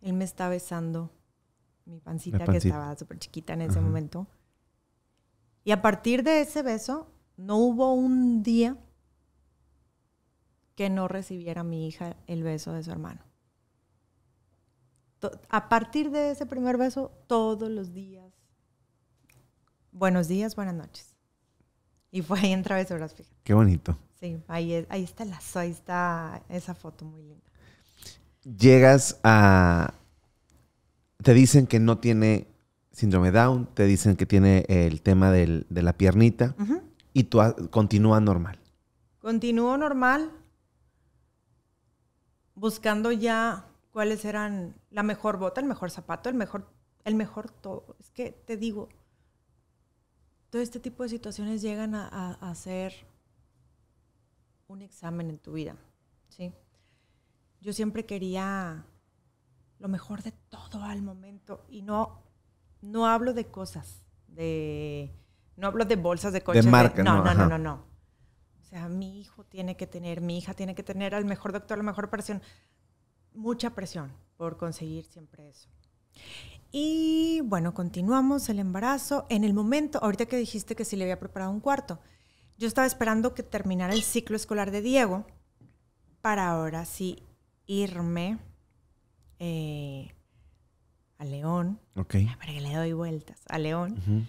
él me está besando mi pancita, que estaba súper chiquita en ese momento. Y a partir de ese beso, no hubo un día que no recibiera mi hija el beso de su hermano a partir de ese primer beso, todos los días, buenos días, buenas noches. Y fue ahí en Travesuras, fíjate. Qué bonito. Sí, ahí, está la, ahí está esa foto muy linda. Llegas a... Te dicen que no tiene síndrome Down, te dicen que tiene el tema de la piernita y tú continúa normal. Continúo normal, buscando ya cuáles eran la mejor bota, el mejor zapato, el mejor, el mejor todo. Es que te digo, todo este tipo de situaciones llegan a, a, ser un examen en tu vida, ¿sí? Yo siempre quería lo mejor de todo al momento y no, no hablo de cosas, de, no hablo de bolsas de coches. De marca, no, no, no, no, no, O sea, mi hijo tiene que tener, mi hija tiene que tener al mejor doctor, la mejor operación mucha presión por conseguir siempre eso. Y bueno, continuamos el embarazo. En el momento, ahorita que dijiste que sí le había preparado un cuarto, yo estaba esperando que terminara el ciclo escolar de Diego para ahora sí irme eh, a León. Ok. Para que le doy vueltas a León.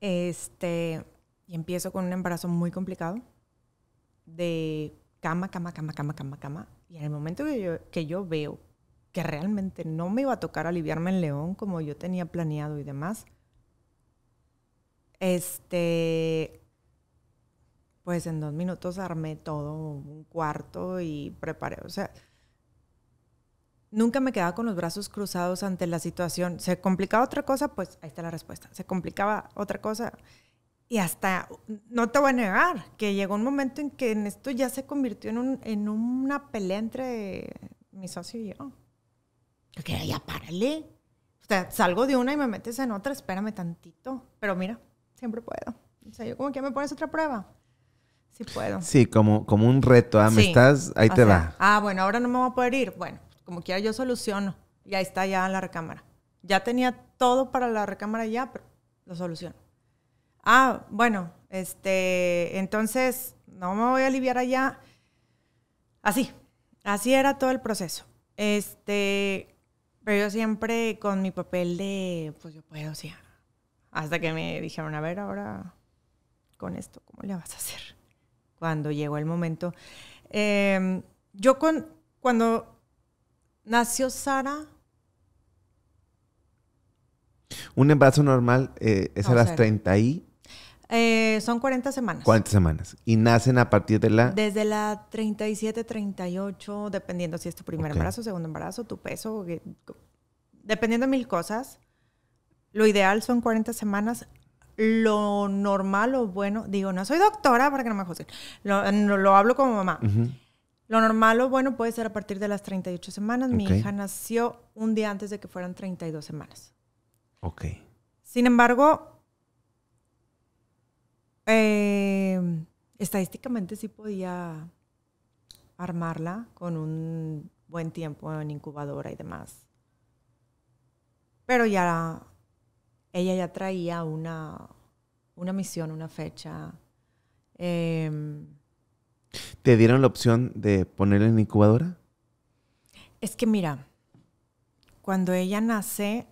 Este, y empiezo con un embarazo muy complicado de cama, cama, cama, cama, cama, cama. Y en el momento que yo, veo que realmente no me iba a tocar aliviarme en León como yo tenía planeado y demás, este, pues en dos minutos armé todo, un cuarto y preparé. O sea, nunca me quedaba con los brazos cruzados ante la situación. ¿Se complicaba otra cosa? Pues ahí está la respuesta. ¿Se complicaba otra cosa? Y hasta, no te voy a negar, que llegó un momento en que en esto ya se convirtió en, un, en una pelea entre mi socio y yo. quería, ya párale. O sea, salgo de una y me metes en otra, espérame tantito. Pero mira, siempre puedo. O sea, yo como que me pones otra prueba. Sí puedo. Sí, como, como un reto. Ah, me estás, ahí te va. Ah, bueno, ahora no me voy a poder ir. Bueno, como quiera yo soluciono. Y ahí está ya la recámara. Ya tenía todo para la recámara ya, pero lo soluciono ah, bueno, este, entonces no me voy a aliviar allá. Así, así era todo el proceso. Este, pero yo siempre con mi papel de, pues yo puedo, sí. hasta que me dijeron, a ver, ahora con esto, ¿cómo le vas a hacer? Cuando llegó el momento. Em, yo con, cuando nació Sara... Un embarazo normal eh, es a las 30 y... Eh, son 40 semanas. 40 semanas. Y nacen a partir de la... Desde la 37, 38, dependiendo si es tu primer embarazo, segundo embarazo, tu peso, dependiendo de mil cosas. Lo ideal son 40 semanas. Lo normal o bueno, digo, no soy doctora para que no me juzguen. Lo, hablo como mamá. Lo normal o bueno puede ser a partir de las 38 semanas. Mi hija nació un día antes de que fueran 32 semanas. Ok. Sin embargo, Em, estadísticamente sí podía armarla con un buen tiempo en incubadora y demás. Pero ya ella ya traía una, una misión, una fecha. Em, ¿Te dieron la opción de ponerla en incubadora? Es que mira, cuando ella nace,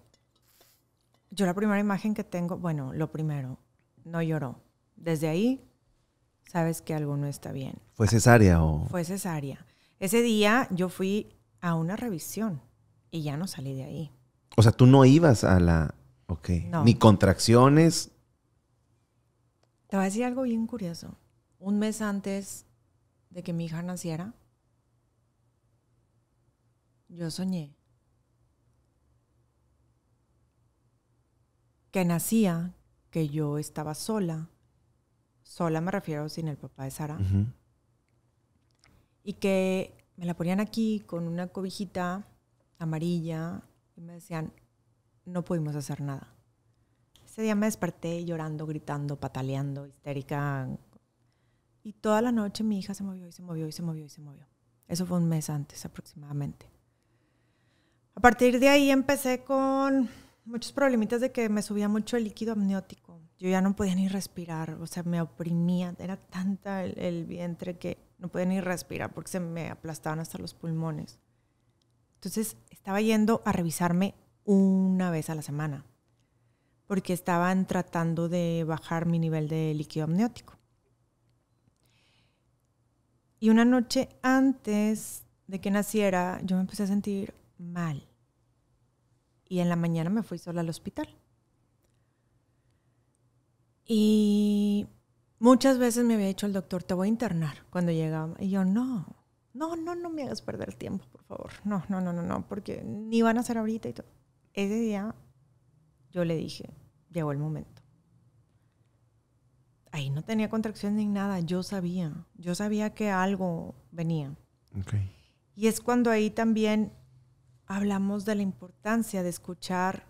yo la primera imagen que tengo, bueno, lo primero, no lloró. Desde ahí sabes que algo no está bien. ¿Fue cesárea o...? Fue cesárea. Ese día yo fui a una revisión y ya no salí de ahí. O sea, tú no ibas a la... Ok. Ni contracciones. Te voy a decir algo bien curioso. Un mes antes de que mi hija naciera, yo soñé que nacía, que yo estaba sola, sola me refiero sin el papá de Sara, y que me la ponían aquí con una cobijita amarilla y me decían, no pudimos hacer nada. Ese día me desperté llorando, gritando, pataleando, histérica. Y toda la noche mi hija se movió y se movió y se movió y se movió. Eso fue un mes antes aproximadamente. A partir de ahí empecé con muchos problemitas de que me subía mucho el líquido amniótico. Yo ya no podía ni respirar, o sea, me oprimía, era tanta el, vientre que no podía ni respirar porque se me aplastaban hasta los pulmones. Entonces estaba yendo a revisarme una vez a la semana porque estaban tratando de bajar mi nivel de líquido amniótico. Y una noche antes de que naciera, yo me empecé a sentir mal y en la mañana me fui sola al hospital. Y muchas veces me había dicho el doctor, te voy a internar cuando llegaba. Y yo, no, no, no, no me hagas perder el tiempo, por favor. No, no, no, no, no, porque ni van a ser ahorita y todo. Ese día yo le dije, llegó el momento. Ahí no tenía contracción ni nada, yo sabía, yo sabía que algo venía. Y es cuando ahí también hablamos de la importancia de escuchar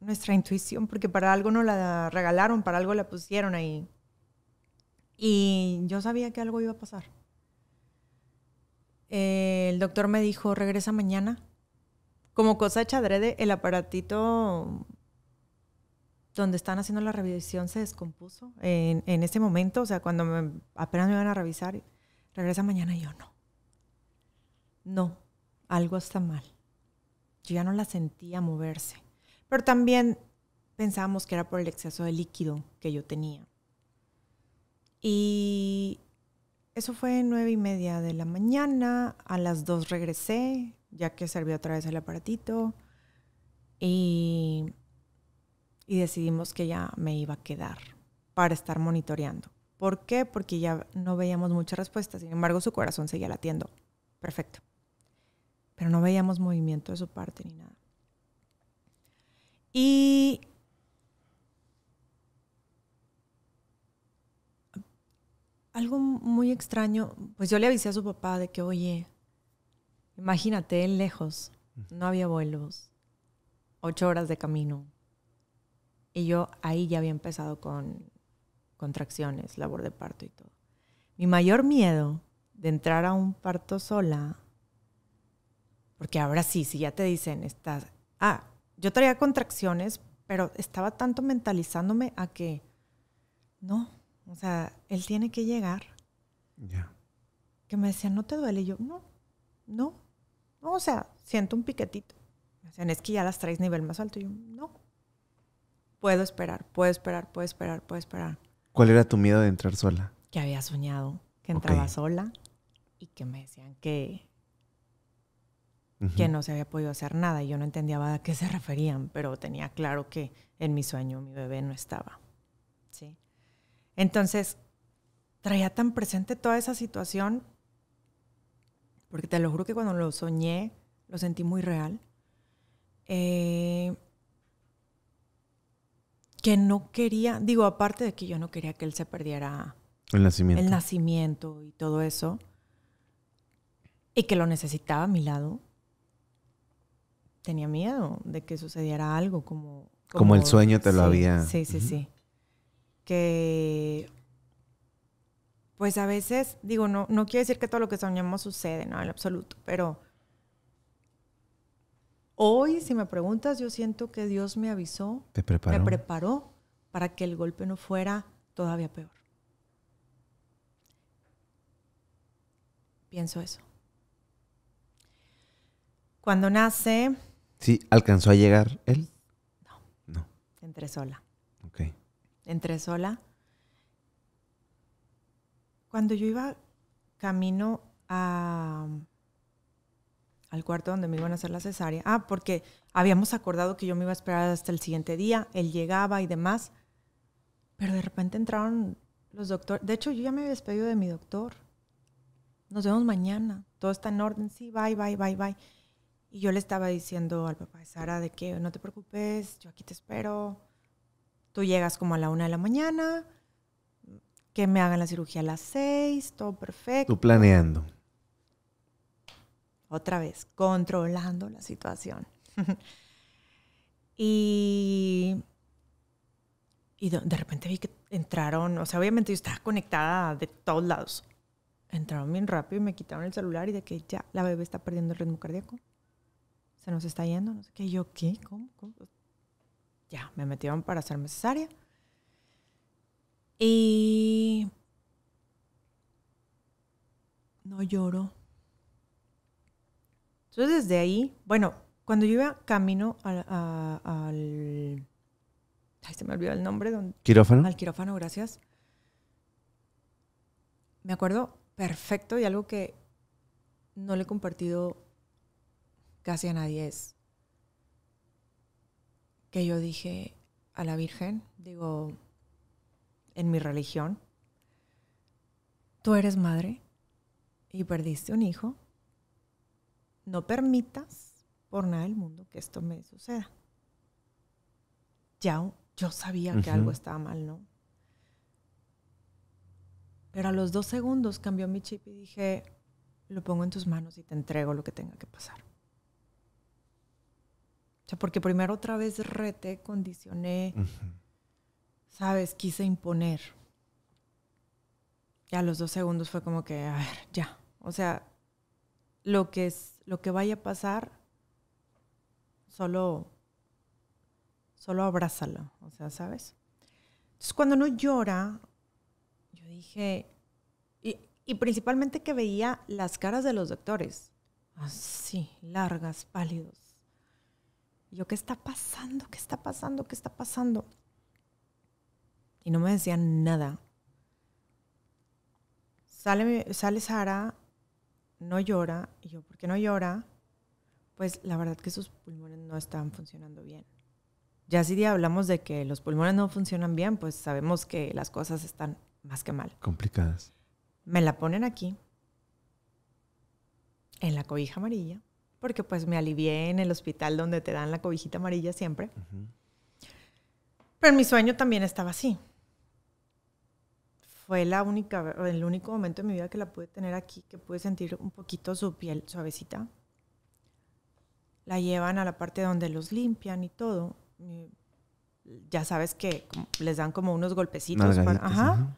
nuestra intuición, porque para algo nos la regalaron, para algo la pusieron ahí. Y yo sabía que algo iba a pasar. El doctor me dijo, regresa mañana. Como cosa de chadrede, el aparatito donde están haciendo la revisión se descompuso en, en ese momento, o sea, cuando apenas me iban a revisar, regresa mañana y yo no. No, algo está mal yo ya no la sentía moverse. Pero también pensábamos que era por el exceso de líquido que yo tenía. Y eso fue nueve y media de la mañana. A las dos regresé, ya que servía otra vez el aparatito. Y, y decidimos que ya me iba a quedar para estar monitoreando. ¿Por qué? Porque ya no veíamos mucha respuesta. Sin embargo, su corazón seguía latiendo. Perfecto pero no veíamos movimiento de su parte ni nada. Y algo muy extraño, pues yo le avisé a su papá de que, oye, imagínate, él lejos, no había vuelos, ocho horas de camino. Y yo ahí ya había empezado con contracciones, labor de parto y todo. Mi mayor miedo de entrar a un parto sola porque ahora sí, si ya te dicen, estás, ah, yo traía contracciones, pero estaba tanto mentalizándome a que, no, o sea, él tiene que llegar. Ya. Que me decían, ¿no te duele? Y yo, no, no, o sea, siento un piquetito. Me decían, es que ya las traes nivel más alto. Y yo, no, puedo esperar, puedo esperar, puedo esperar, puedo esperar. ¿Cuál era tu miedo de entrar sola? Que había soñado que entraba sola y que me decían que que no se había podido hacer nada y yo no entendía a qué se referían, pero tenía claro que en mi sueño mi bebé no estaba. ¿sí? Entonces, traía tan presente toda esa situación, porque te lo juro que cuando lo soñé, lo sentí muy real, eh, que no quería, digo, aparte de que yo no quería que él se perdiera el nacimiento, el nacimiento y todo eso, y que lo necesitaba a mi lado, tenía miedo de que sucediera algo como... Como, el sueño te lo había... Sí, sí, sí. Que... Pues a veces, digo, no, no quiero decir que todo lo que soñamos sucede, no, en absoluto, pero hoy, si me preguntas, yo siento que Dios me avisó, preparó? me preparó para que el golpe no fuera todavía peor. Pienso eso. Cuando nace, ¿Sí alcanzó a llegar él? No. No. Entré sola. Ok. Entré sola. Cuando yo iba camino a, al cuarto donde me iban a hacer la cesárea, ah, porque habíamos acordado que yo me iba a esperar hasta el siguiente día, él llegaba y demás, pero de repente entraron los doctores, de hecho yo ya me había despedido de mi doctor, nos vemos mañana, todo está en orden, sí, bye, bye, bye, bye. Y yo le estaba diciendo al papá de Sara de que no te preocupes, yo aquí te espero. Tú llegas como a la una de la mañana, que me hagan la cirugía a las seis, todo perfecto. Tú planeando. Otra vez, controlando la situación. y, y de repente vi que entraron, o sea, obviamente yo estaba conectada de todos lados. Entraron bien rápido y me quitaron el celular y de que ya la bebé está perdiendo el ritmo cardíaco se nos está yendo, no sé qué. yo, ¿qué? ¿Cómo? ¿Cómo? Ya, me metieron para ser necesaria. Y no lloro. Entonces desde ahí, bueno, cuando yo iba camino al, a, al ay, se me olvidó el nombre. Donde, ¿Quirófano? Al quirófano, gracias. Me acuerdo perfecto y algo que no le he compartido casi a nadie es que yo dije a la Virgen, digo, en mi religión, tú eres madre y perdiste un hijo, no permitas por nada del mundo que esto me suceda. Ya yo sabía que algo estaba mal, ¿no? Pero a los dos segundos cambió mi chip y dije, lo pongo en tus manos y te entrego lo que tenga que pasar porque primero otra vez rete condicioné, ¿sabes? Quise imponer. Y a los dos segundos fue como que, a ver, ya. O sea, lo que, es, lo que vaya a pasar, solo, solo abrázalo. O sea, ¿sabes? Entonces, cuando uno llora, yo dije, y principalmente que veía las caras de los doctores, así, largas, pálidos yo, ¿qué está pasando? ¿Qué está pasando? ¿Qué está pasando? Y no me decían nada. Sale, sale Sara, no llora. Y yo, ¿por qué no llora? Pues la verdad que sus pulmones no estaban funcionando bien. Ya si hablamos de que los pulmones no funcionan bien, pues sabemos que las cosas están más que mal. Complicadas. Me la ponen aquí, en la cobija amarilla porque pues me alivié en el hospital donde te dan la cobijita amarilla siempre. Pero mi sueño también estaba así. Fue la única, el único momento de mi vida que la pude tener aquí, que pude sentir un poquito su piel suavecita. La llevan a la parte donde los limpian y todo. ya sabes que les dan como unos golpecitos. Para,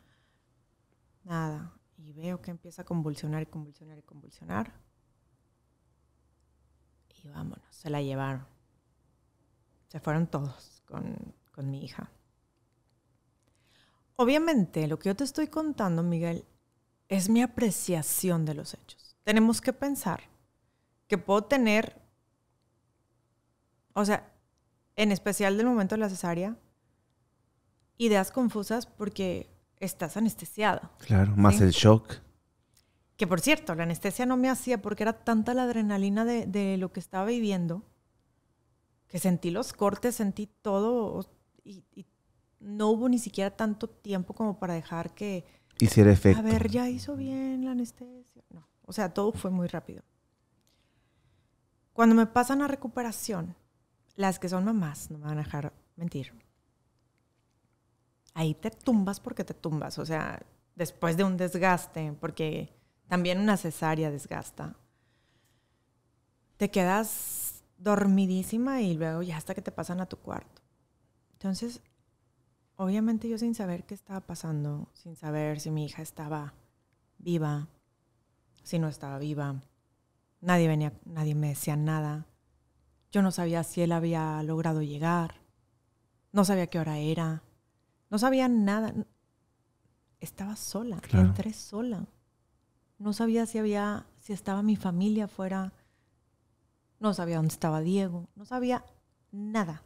Nada. Y veo que empieza a convulsionar y convulsionar y convulsionar y vámonos, se la llevaron. Se fueron todos con, mi hija. Obviamente, lo que yo te estoy contando, Miguel, es mi apreciación de los hechos. Tenemos que pensar que puedo tener, o sea, en especial del momento de la cesárea, ideas confusas porque estás anestesiado. Claro, más el shock que por cierto, la anestesia no me hacía porque era tanta la adrenalina de, de lo que estaba viviendo, que sentí los cortes, sentí todo y, y, no hubo ni siquiera tanto tiempo como para dejar que... Hiciera efecto. A ver, ya hizo bien la anestesia. No, o sea, todo fue muy rápido. Cuando me pasan a recuperación, las que son mamás, no me van a dejar mentir, ahí te tumbas porque te tumbas, o sea, después de un desgaste, porque también una cesárea desgasta. Te quedas dormidísima y luego ya hasta que te pasan a tu cuarto. Entonces, obviamente yo sin saber qué estaba pasando, sin saber si mi hija estaba viva, si no estaba viva, nadie venía, nadie me decía nada. Yo no sabía si él había logrado llegar, no sabía qué hora era, no sabía nada. Estaba sola, entré sola. No sabía si había, si estaba mi familia fuera, no sabía dónde estaba Diego, no sabía nada.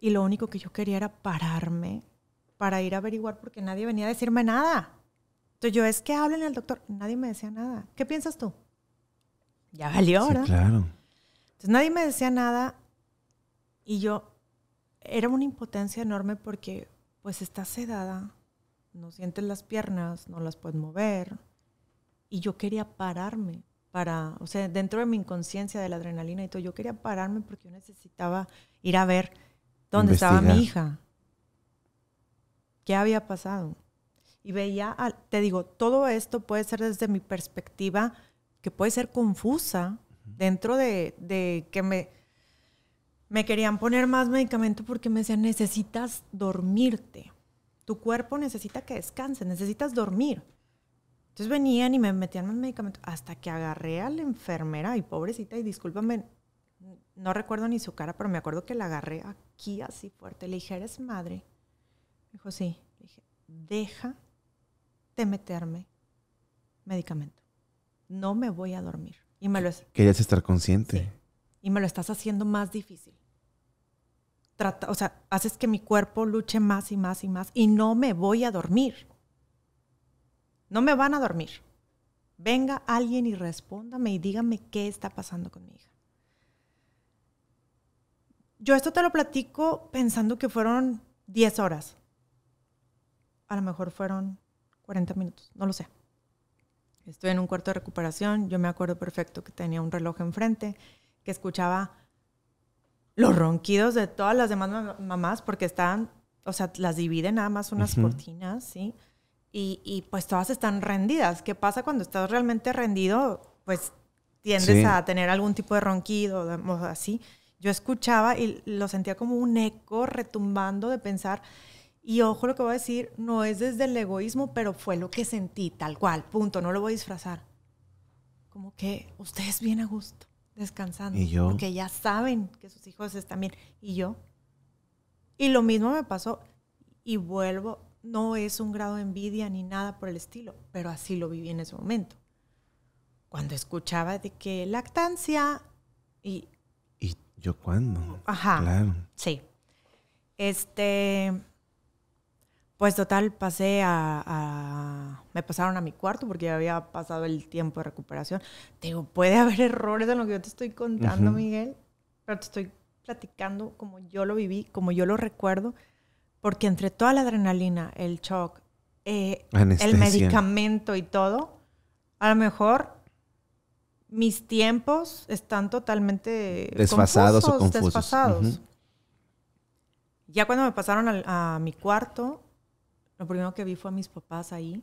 Y lo único que yo quería era pararme para ir a averiguar porque nadie venía a decirme nada. Entonces yo es que hablen al doctor, nadie me decía nada. ¿Qué piensas tú? Ya valió, sí, claro. Entonces nadie me decía nada y yo era una impotencia enorme porque pues está sedada, no sientes las piernas, no las puedes mover. Y yo quería pararme para, o sea, dentro de mi inconsciencia de la adrenalina y todo, yo quería pararme porque yo necesitaba ir a ver dónde estaba mi hija. ¿Qué había pasado? Y veía, te digo, todo esto puede ser desde mi perspectiva, que puede ser confusa, dentro de, que me, me querían poner más medicamento porque me decían, necesitas dormirte tu cuerpo necesita que descanse, necesitas dormir. Entonces venían y me metían más medicamentos hasta que agarré a la enfermera y pobrecita y discúlpame, no recuerdo ni su cara, pero me acuerdo que la agarré aquí así fuerte. Le dije, ¿eres madre? dijo, sí. Le dije, deja de meterme medicamento. No me voy a dormir. Y me lo... Querías estar consciente. Y me lo estás haciendo más difícil o sea, haces que mi cuerpo luche más y más y más y no me voy a dormir. No me van a dormir. Venga alguien y respóndame y dígame qué está pasando con mi hija. Yo esto te lo platico pensando que fueron 10 horas. A lo mejor fueron 40 minutos, no lo sé. Estoy en un cuarto de recuperación, yo me acuerdo perfecto que tenía un reloj enfrente, que escuchaba los ronquidos de todas las demás mamás porque están, o sea, las dividen nada más unas cortinas, ¿sí? Y, pues todas están rendidas. ¿Qué pasa cuando estás realmente rendido? Pues tiendes a tener algún tipo de ronquido, o así. Yo escuchaba y lo sentía como un eco retumbando de pensar, y ojo lo que voy a decir, no es desde el egoísmo, pero fue lo que sentí, tal cual, punto, no lo voy a disfrazar. Como que ustedes bien a gusto descansando. ¿Y yo? Porque ya saben que sus hijos están bien. Y yo. Y lo mismo me pasó. Y vuelvo. No es un grado de envidia ni nada por el estilo, pero así lo viví en ese momento. Cuando escuchaba de que lactancia y... ¿Y yo cuándo? Ajá. Claro. Sí. Este, pues total, pasé a, Me pasaron a mi cuarto porque ya había pasado el tiempo de recuperación. Te digo, puede haber errores en lo que yo te estoy contando, Miguel, pero te estoy platicando como yo lo viví, como yo lo recuerdo, porque entre toda la adrenalina, el shock, eh, el medicamento y todo, a lo mejor mis tiempos están totalmente... Desfasados o confusos. Ya cuando me pasaron a mi cuarto, lo primero que vi fue a mis papás ahí.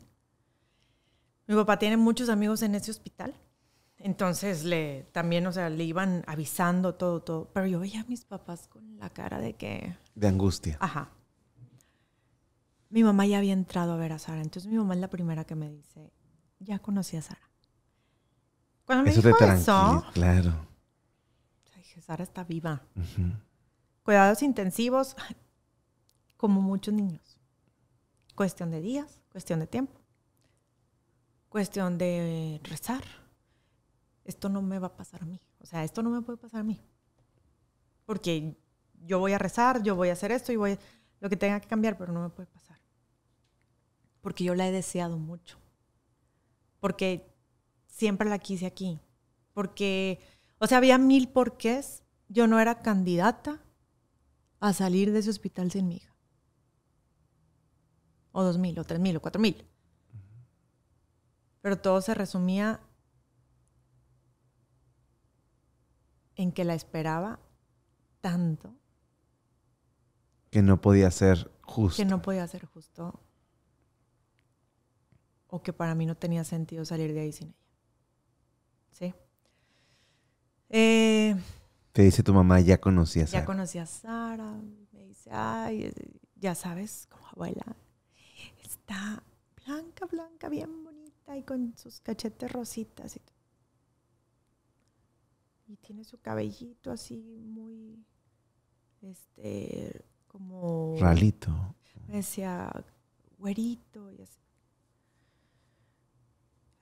Mi papá tiene muchos amigos en ese hospital. Entonces le también, o sea, le iban avisando todo, todo. Pero yo veía a mis papás con la cara de que. De angustia. Ajá. Mi mamá ya había entrado a ver a Sara. Entonces mi mamá es la primera que me dice, ya conocí a Sara. Cuando me eso dijo claro. Dije, Sara está viva. Cuidados intensivos, como muchos niños. Cuestión de días, cuestión de tiempo, cuestión de rezar. Esto no me va a pasar a mí. O sea, esto no me puede pasar a mí. Porque yo voy a rezar, yo voy a hacer esto y voy a, lo que tenga que cambiar, pero no me puede pasar. Porque yo la he deseado mucho. Porque siempre la quise aquí. Porque, o sea, había mil porqués. Yo no era candidata a salir de ese hospital sin mi hija o dos mil, o tres mil, o cuatro mil. Pero todo se resumía en que la esperaba tanto. Que no podía ser justo. Que no podía ser justo. O que para mí no tenía sentido salir de ahí sin ella. ¿Sí? Eh, Te dice tu mamá, ya conocías a Sara. Ya conocía a Sara. Me dice, ay, ya sabes, como abuela, está blanca, blanca, bien bonita y con sus cachetes rositas. Y, tiene su cabellito así muy, este, como... Ralito. Me decía, güerito y así.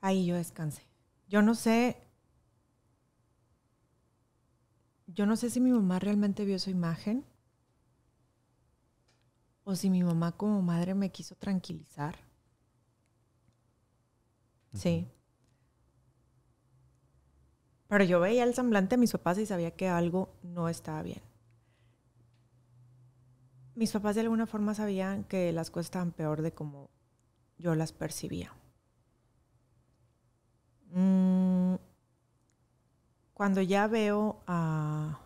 Ahí yo descansé. Yo no sé, yo no sé si mi mamá realmente vio su imagen o si mi mamá como madre me quiso tranquilizar. Sí. Pero yo veía el semblante de mis papás y sabía que algo no estaba bien. Mis papás de alguna forma sabían que las cosas estaban peor de como yo las percibía. Mm, cuando ya veo a,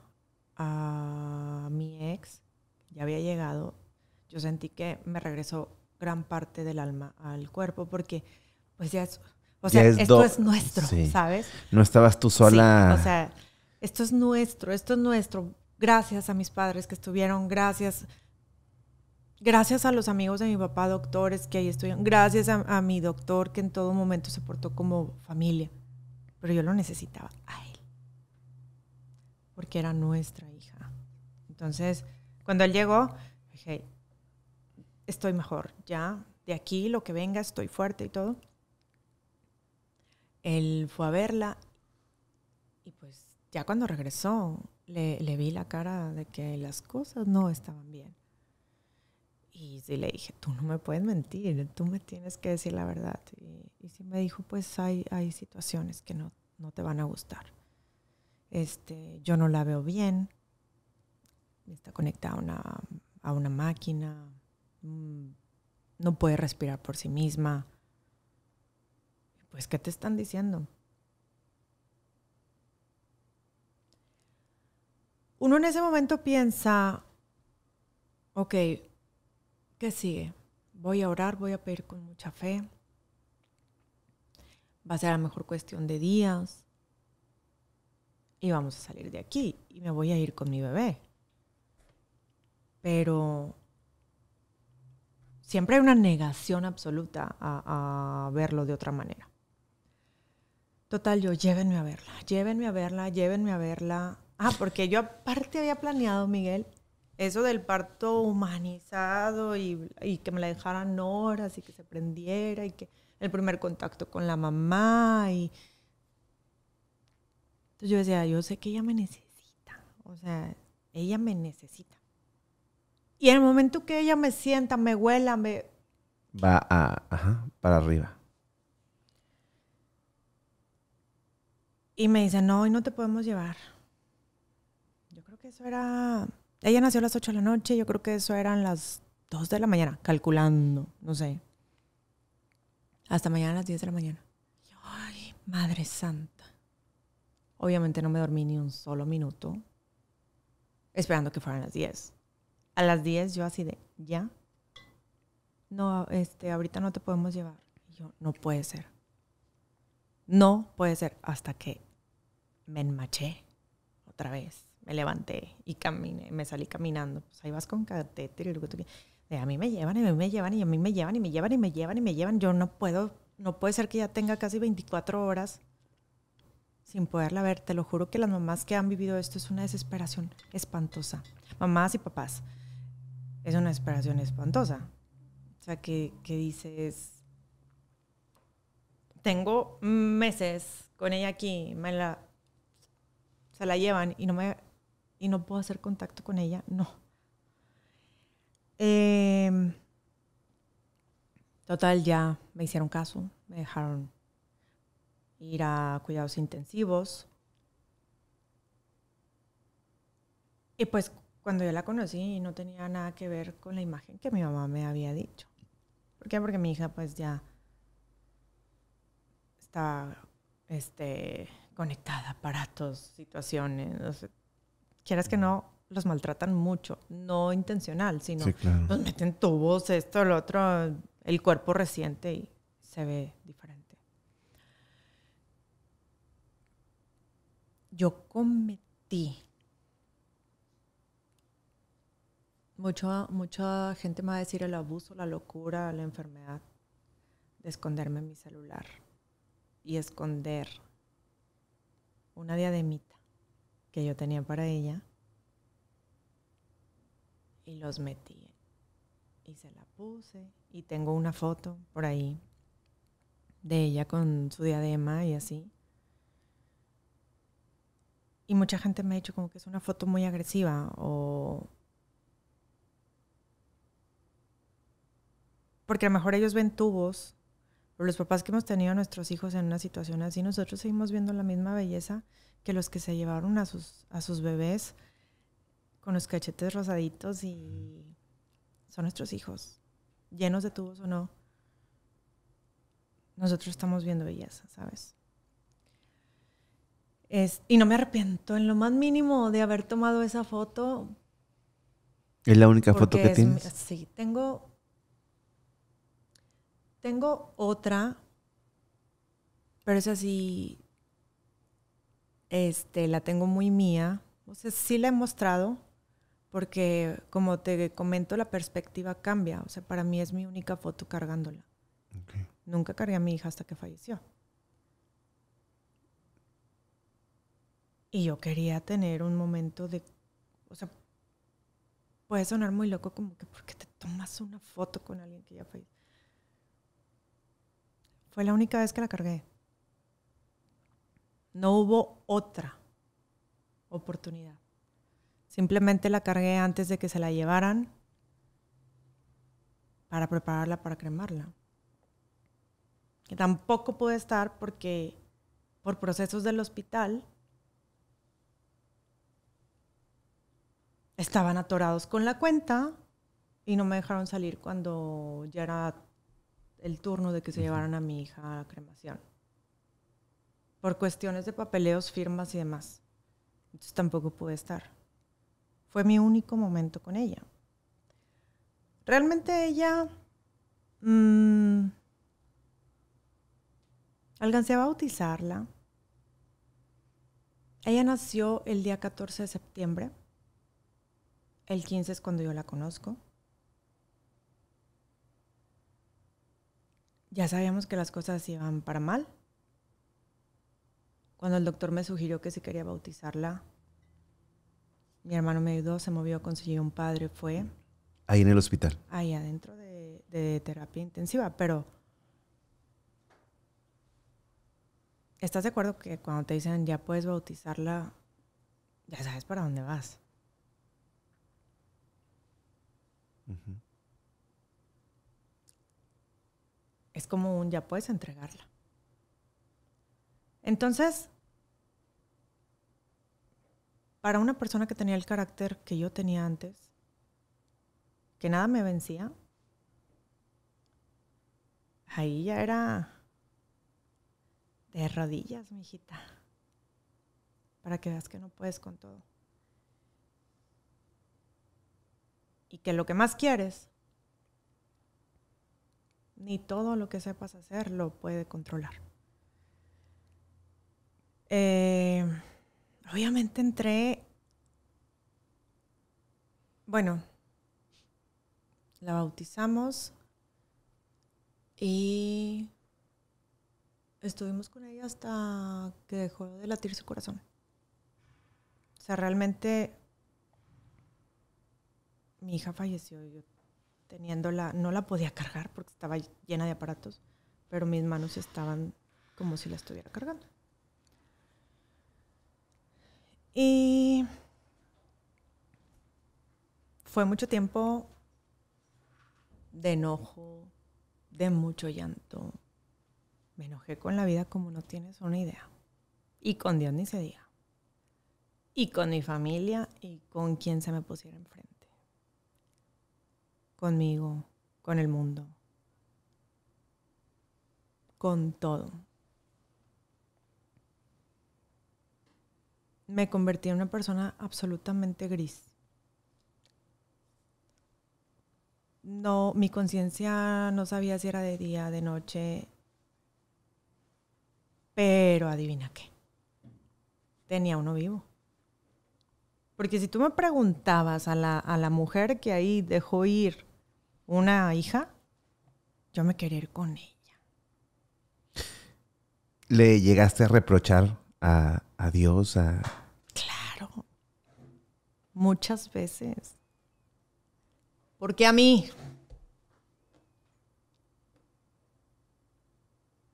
a mi ex, ya había llegado, yo sentí que me regresó gran parte del alma al cuerpo porque pues ya es, o sea, esto es nuestro, ¿sabes? No estabas tú sola. o sea, esto es nuestro, esto es nuestro. Gracias a mis padres que estuvieron, gracias. Gracias a los amigos de mi papá, doctores que ahí estuvieron, gracias a, a mi doctor que en todo momento se portó como familia. Pero yo lo necesitaba a él, porque era nuestra hija. Entonces, cuando él llegó, dije, estoy mejor, ya, de aquí lo que venga, estoy fuerte y todo. Él fue a verla y pues ya cuando regresó le, le vi la cara de que las cosas no estaban bien. Y le dije, tú no me puedes mentir, tú me tienes que decir la verdad. Y, y sí me dijo, pues hay, hay situaciones que no, te van a gustar. Este, yo no la veo bien, está conectada a una, a una máquina, Mm, no puede respirar por sí misma. Pues, ¿qué te están diciendo? Uno en ese momento piensa, ok, ¿qué sigue? Voy a orar, voy a pedir con mucha fe. Va a ser la mejor cuestión de días. Y vamos a salir de aquí y me voy a ir con mi bebé. Pero siempre hay una negación absoluta a, verlo de otra manera. Total, yo, llévenme a verla, llévenme a verla, llévenme a verla. Ah, porque yo aparte había planeado, Miguel, eso del parto humanizado y, y que me la dejaran horas y que se prendiera y que el primer contacto con la mamá y... Entonces yo decía, yo sé que ella me necesita, o sea, ella me necesita. Y en el momento que ella me sienta, me huela, me... Va a, ajá, para arriba. Y me dice, no, hoy no te podemos llevar. Yo creo que eso era... Ella nació a las 8 de la noche, yo creo que eso eran las 2 de la mañana, calculando, no sé. Hasta mañana a las 10 de la mañana. Ay, Madre Santa. Obviamente no me dormí ni un solo minuto, esperando que fueran las 10 a las 10 yo así de, ya, no, este, ahorita no te podemos llevar. Y yo, no puede ser. No puede ser hasta que me enmaché otra vez. Me levanté y caminé, me salí caminando. Pues ahí vas con catéter y luego tú de a mí me llevan y a mí me llevan y a mí me llevan y me llevan y me llevan y me llevan. Yo no puedo, no puede ser que ya tenga casi 24 horas sin poderla ver. Te lo juro que las mamás que han vivido esto es una desesperación espantosa. Mamás y papás, es una esperación espantosa. O sea, que, dices, tengo meses con ella aquí, me la, se la llevan y no, me, y no puedo hacer contacto con ella, no. Em, total, ya me hicieron caso, me dejaron ir a cuidados intensivos. Y pues cuando yo la conocí no tenía nada que ver con la imagen que mi mamá me había dicho. ¿Por qué? Porque mi hija pues ya está, este, conectada para todas situaciones. quieras que no, los maltratan mucho, no intencional, sino sí, meten tubos, esto, lo otro, el cuerpo reciente y se ve diferente. Yo cometí Mucha, mucha gente me va a decir el abuso, la locura, la enfermedad de esconderme en mi celular y esconder una diademita que yo tenía para ella y los metí y se la puse y tengo una foto por ahí de ella con su diadema y así. Y mucha gente me ha dicho como que es una foto muy agresiva o Porque a lo mejor ellos ven tubos, pero los papás que hemos tenido a nuestros hijos en una situación así, nosotros seguimos viendo la misma belleza que los que se llevaron a sus, a sus bebés con los cachetes rosaditos y son nuestros hijos, llenos de tubos o no. Nosotros estamos viendo belleza, ¿sabes? y no me arrepiento en lo más mínimo de haber tomado esa foto. ¿Es la única foto que tienes? Sí, tengo tengo otra, pero es así, este, la tengo muy mía. O sea, sí la he mostrado, porque como te comento, la perspectiva cambia. O sea, para mí es mi única foto cargándola. Nunca cargué a mi hija hasta que falleció. Y yo quería tener un momento de, o sea, puede sonar muy loco como que, ¿por qué te tomas una foto con alguien que ya falleció? Fue la única vez que la cargué. No hubo otra oportunidad. Simplemente la cargué antes de que se la llevaran para prepararla para cremarla. Que tampoco pude estar porque por procesos del hospital estaban atorados con la cuenta y no me dejaron salir cuando ya era el turno de que se llevaran a mi hija a la cremación. Por cuestiones de papeleos, firmas y demás. Entonces tampoco pude estar. Fue mi único momento con ella. Realmente ella... Mmm, alcancé a bautizarla. Ella nació el día 14 de septiembre. El 15 es cuando yo la conozco. ya sabíamos que las cosas iban para mal. Cuando el doctor me sugirió que si quería bautizarla, mi hermano me ayudó, se movió, consiguió un padre, fue. Ahí en el hospital. Ahí adentro de, terapia intensiva, pero... ¿Estás de acuerdo que cuando te dicen ya puedes bautizarla, ya sabes para dónde vas? es como un ya puedes entregarla. Entonces, para una persona que tenía el carácter que yo tenía antes, que nada me vencía, ahí ya era de rodillas, mijita. Para que veas que no puedes con todo. Y que lo que más quieres ni todo lo que sepas hacer lo puede controlar. Eh, obviamente entré, bueno, la bautizamos y estuvimos con ella hasta que dejó de latir su corazón. O sea, realmente mi hija falleció. Yo teniéndola, no la podía cargar porque estaba llena de aparatos, pero mis manos estaban como si la estuviera cargando. Y fue mucho tiempo de enojo, de mucho llanto. Me enojé con la vida como no tienes una idea. Y con Dios ni se diga. Y con mi familia y con quien se me pusiera enfrente conmigo, con el mundo, con todo. Me convertí en una persona absolutamente gris. No, mi conciencia no sabía si era de día, de noche, pero adivina qué. Tenía uno vivo. Porque si tú me preguntabas a la, a la mujer que ahí dejó ir una hija, yo me quería ir con ella. ¿Le llegaste a reprochar a, Dios? Claro, muchas veces. porque a mí?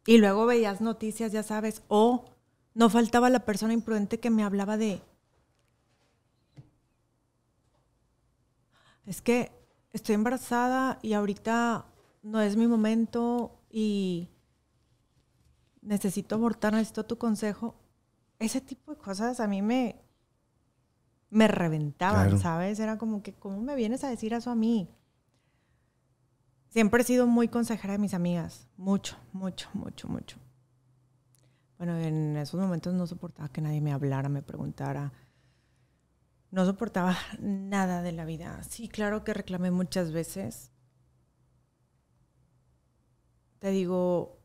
Y luego veías noticias, ya sabes, o no faltaba la persona imprudente que me hablaba de... Es que estoy embarazada y ahorita no es mi momento y necesito abortar, necesito tu consejo. Ese tipo de cosas a mí me, me reventaban, ¿sabes? Era como que, ¿cómo me vienes a decir eso a mí? Siempre he sido muy consejera de mis amigas, mucho, mucho, mucho, mucho. Bueno, en esos momentos no soportaba que nadie me hablara, me preguntara no soportaba nada de la vida. Sí, claro que reclamé muchas veces. Te digo,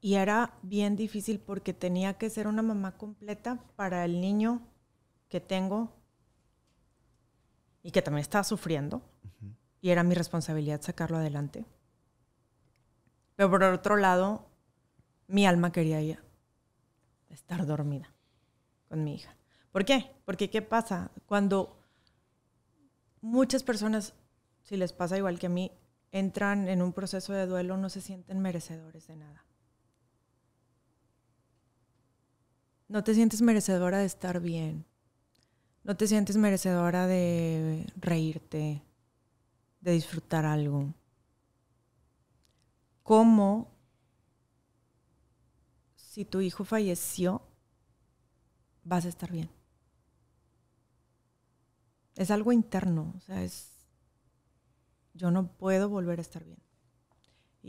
y era bien difícil porque tenía que ser una mamá completa para el niño que tengo y que también estaba sufriendo. Y era mi responsabilidad sacarlo adelante. Pero por otro lado, mi alma quería estar dormida con mi hija. ¿Por qué? Porque ¿qué pasa? Cuando muchas personas, si les pasa igual que a mí, entran en un proceso de duelo, no se sienten merecedores de nada. No te sientes merecedora de estar bien. No te sientes merecedora de reírte, de disfrutar algo. ¿Cómo si tu hijo falleció, vas a estar bien? Es algo interno, o sea, es, yo no puedo volver a estar bien.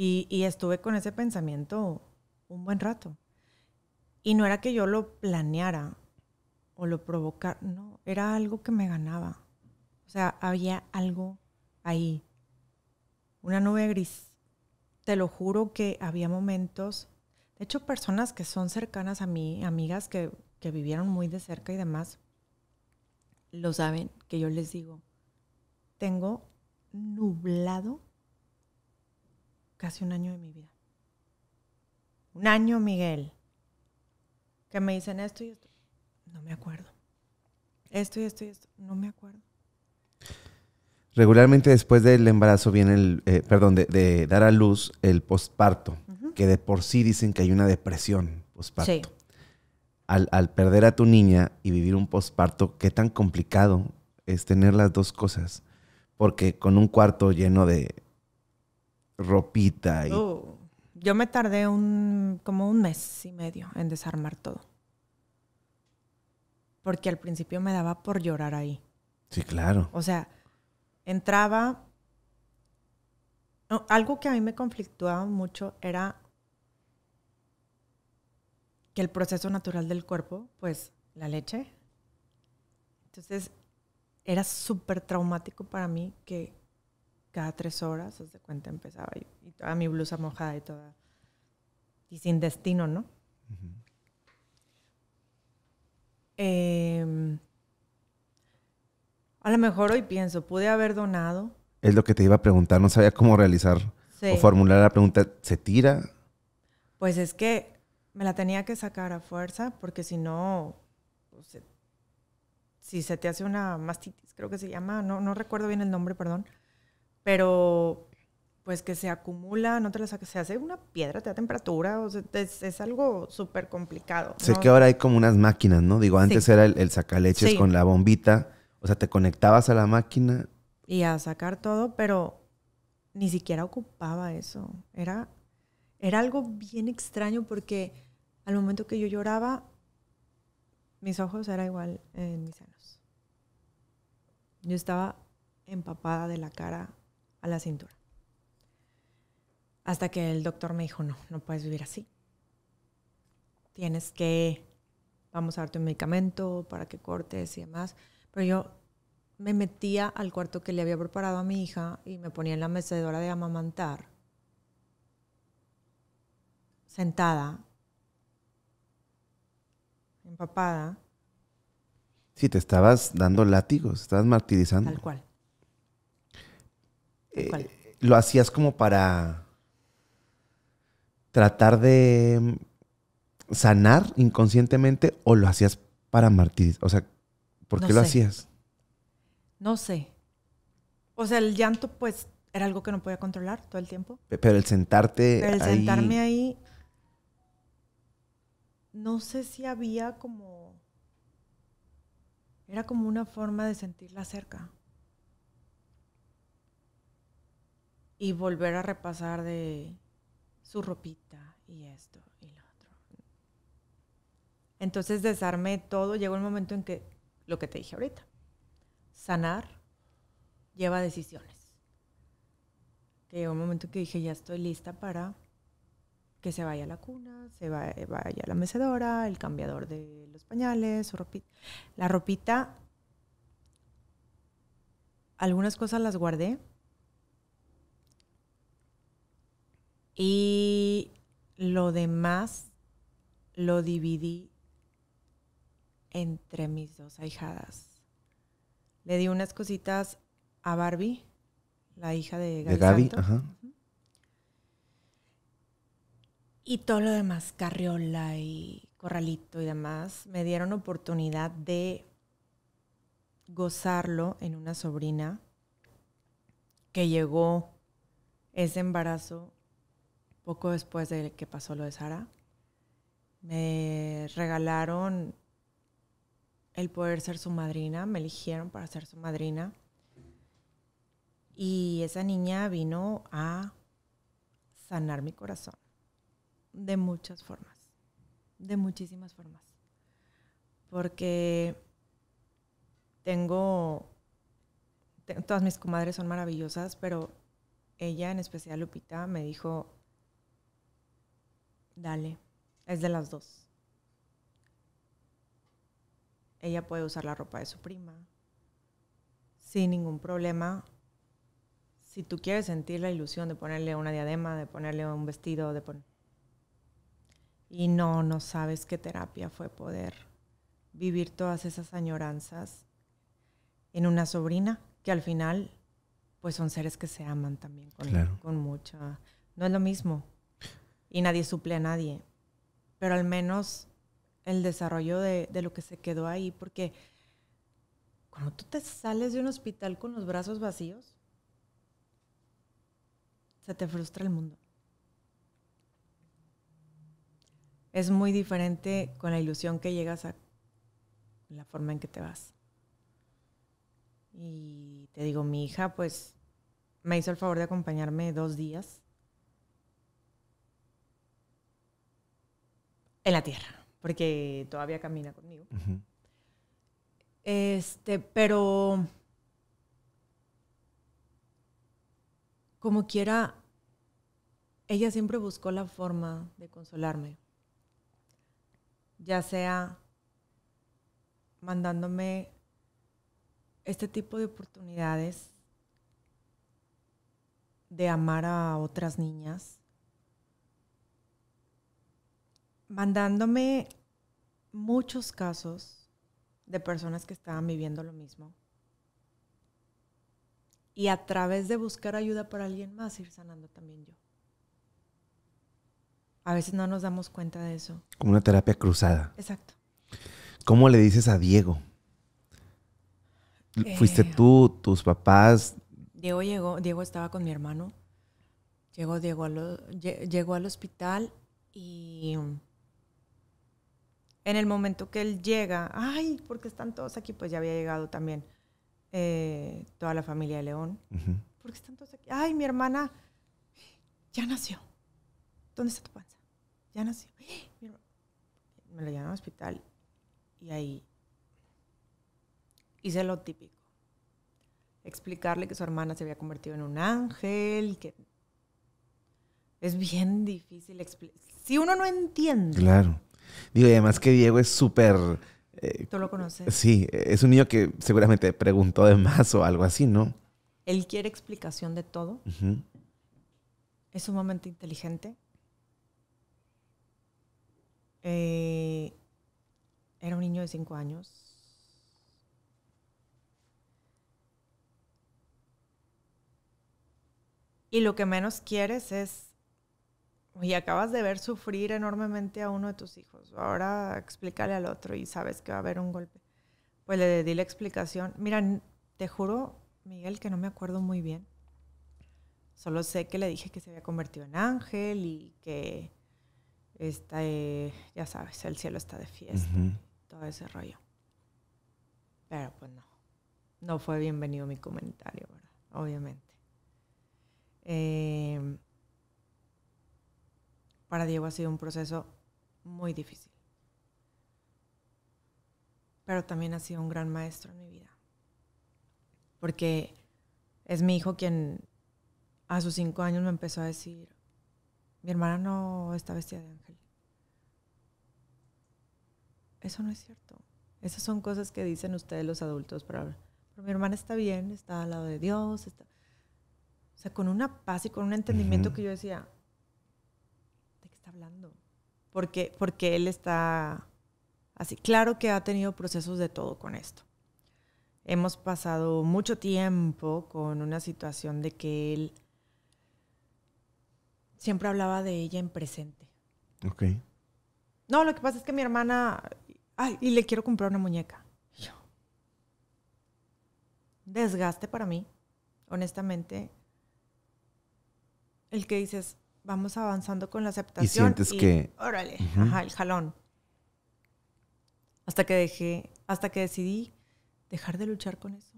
Y, estuve con ese pensamiento un buen rato. Y no era que yo lo planeara o lo provocara, no, era algo que me ganaba. O sea, había algo ahí, una nube gris. Te lo juro que había momentos, de hecho personas que son cercanas a mí, amigas que vivieron muy de cerca y demás, lo saben, que yo les digo, tengo nublado casi un año de mi vida. Un año, Miguel. Que me dicen esto y esto. No me acuerdo. Esto y esto y esto. No me acuerdo. Regularmente después del embarazo viene el, eh, perdón, de, dar a luz el posparto, que de por sí dicen que hay una depresión posparto. Sí al, perder a tu niña y vivir un posparto, qué tan complicado es tener las dos cosas. Porque con un cuarto lleno de ropita y... Oh, yo me tardé un, como un mes y medio en desarmar todo. Porque al principio me daba por llorar ahí. Sí, claro. O sea, entraba... Algo que a mí me conflictuaba mucho era el proceso natural del cuerpo, pues la leche. Entonces, era súper traumático para mí que cada tres horas, haz de cuenta, empezaba Y toda mi blusa mojada y toda. Y sin destino, ¿no? Em, a lo mejor hoy pienso, pude haber donado. Es lo que te iba a preguntar, no sabía cómo realizar o formular la pregunta. ¿Se tira? Pues es que me la tenía que sacar a fuerza porque si no, pues, si se te hace una mastitis, creo que se llama, no, no recuerdo bien el nombre, perdón, pero pues que se acumula, no te la sacas, se hace una piedra, te da temperatura, o sea, es, algo súper complicado. Sé que ahora hay como unas máquinas, ¿no? Digo, antes era el, sacaleches con la bombita, o sea, te conectabas a la máquina. Y a sacar todo, pero ni siquiera ocupaba eso. Era, era algo bien extraño porque al momento que yo lloraba, mis ojos eran igual en mis senos. Yo estaba empapada de la cara a la cintura. Hasta que el doctor me dijo, no, no puedes vivir así. Tienes que, vamos a darte un medicamento para que cortes y demás. Pero yo me metía al cuarto que le había preparado a mi hija y me ponía en la mecedora de amamantar, sentada, empapada. Sí, te estabas dando látigos, estabas martirizando. Tal cual. Eh, lo hacías como para tratar de mm, sanar inconscientemente o lo hacías para martirizar? O sea, ¿por qué lo hacías? No sé. O sea, el llanto pues era algo que no podía controlar todo el tiempo. Pero el sentarte Pero el sentarme ahí no sé si había como, era como una forma de sentirla cerca. Y volver a repasar de su ropita y esto y lo otro. Entonces desarmé todo, llegó el momento en que, lo que te dije ahorita, sanar lleva decisiones. Que llegó un momento en que dije, ya estoy lista para que se vaya a la cuna, se eh, vaya a la mecedora, el cambiador de los pañales, su ropita. La ropita, algunas cosas las guardé. Y lo demás lo dividí entre mis dos ahijadas. Le di unas cositas a Barbie, la hija de Gaby. De Gaby, ajá. Y todo lo demás, Carriola y Corralito y demás, me dieron oportunidad de gozarlo en una sobrina que llegó ese embarazo poco después de que pasó lo de Sara. Me regalaron el poder ser su madrina, me eligieron para ser su madrina. Y esa niña vino a sanar mi corazón de muchas formas, de muchísimas formas. Porque tengo, todas mis comadres son maravillosas, pero ella, en especial Lupita, me dijo, dale, es de las dos. Ella puede usar la ropa de su prima sin ningún problema. Si tú quieres sentir la ilusión de ponerle una diadema, de ponerle un vestido, de poner y no, no sabes qué terapia fue poder vivir todas esas añoranzas en una sobrina, que al final, pues son seres que se aman también con, con mucha... No es lo mismo. Y nadie suple a nadie. Pero al menos el desarrollo de lo que se quedó ahí, porque cuando tú te sales de un hospital con los brazos vacíos, se te frustra el mundo. es muy diferente con la ilusión que llegas a la forma en que te vas. Y te digo, mi hija pues me hizo el favor de acompañarme dos días en la tierra, porque todavía camina conmigo. Este, pero como quiera, ella siempre buscó la forma de consolarme ya sea mandándome este tipo de oportunidades de amar a otras niñas, mandándome muchos casos de personas que estaban viviendo lo mismo. Y a través de buscar ayuda para alguien más, ir sanando también yo. A veces no nos damos cuenta de eso. Como una terapia cruzada. Exacto. ¿Cómo le dices a Diego? Eh, ¿Fuiste tú, tus papás? Diego llegó, Diego estaba con mi hermano. Llegó Diego llegó al hospital y um, en el momento que él llega, ay, ¿por qué están todos aquí, pues ya había llegado también eh, toda la familia de León. ¿Por qué están todos aquí. Ay, mi hermana ya nació. ¿Dónde está tu panza? nació. Me lo llevan al hospital y ahí hice lo típico. Explicarle que su hermana se había convertido en un ángel, que es bien difícil Si uno no entiende. Claro. Digo, y además que Diego es súper... Eh, Tú lo conoces. Sí, es un niño que seguramente preguntó de más o algo así, ¿no? Él quiere explicación de todo. Es sumamente inteligente. Eh, era un niño de 5 años. Y lo que menos quieres es, y acabas de ver sufrir enormemente a uno de tus hijos, ahora explícale al otro y sabes que va a haber un golpe. Pues le di la explicación. Mira, te juro, Miguel, que no me acuerdo muy bien. Solo sé que le dije que se había convertido en ángel y que Está, ya sabes, el cielo está de fiesta, todo ese rollo. Pero pues no, no fue bienvenido mi comentario, ¿verdad? Obviamente. Em, para Diego ha sido un proceso muy difícil. Pero también ha sido un gran maestro en mi vida. Porque es mi hijo quien a sus cinco años me empezó a decir, mi hermana no está vestida de ángel. Eso no es cierto. Esas son cosas que dicen ustedes los adultos para Pero mi hermana está bien, está al lado de Dios, está... O sea, con una paz y con un entendimiento que yo decía, ¿de qué está hablando? porque él está así. Claro que ha tenido procesos de todo con esto. Hemos pasado mucho tiempo con una situación de que él siempre hablaba de ella en presente. Ok. No, lo que pasa es que mi hermana, ay, y le quiero comprar una muñeca. Yo. Desgaste para mí, honestamente. El que dices, vamos avanzando con la aceptación. Y sientes que... Órale, ajá, el jalón. Hasta que dejé, hasta que decidí dejar de luchar con eso.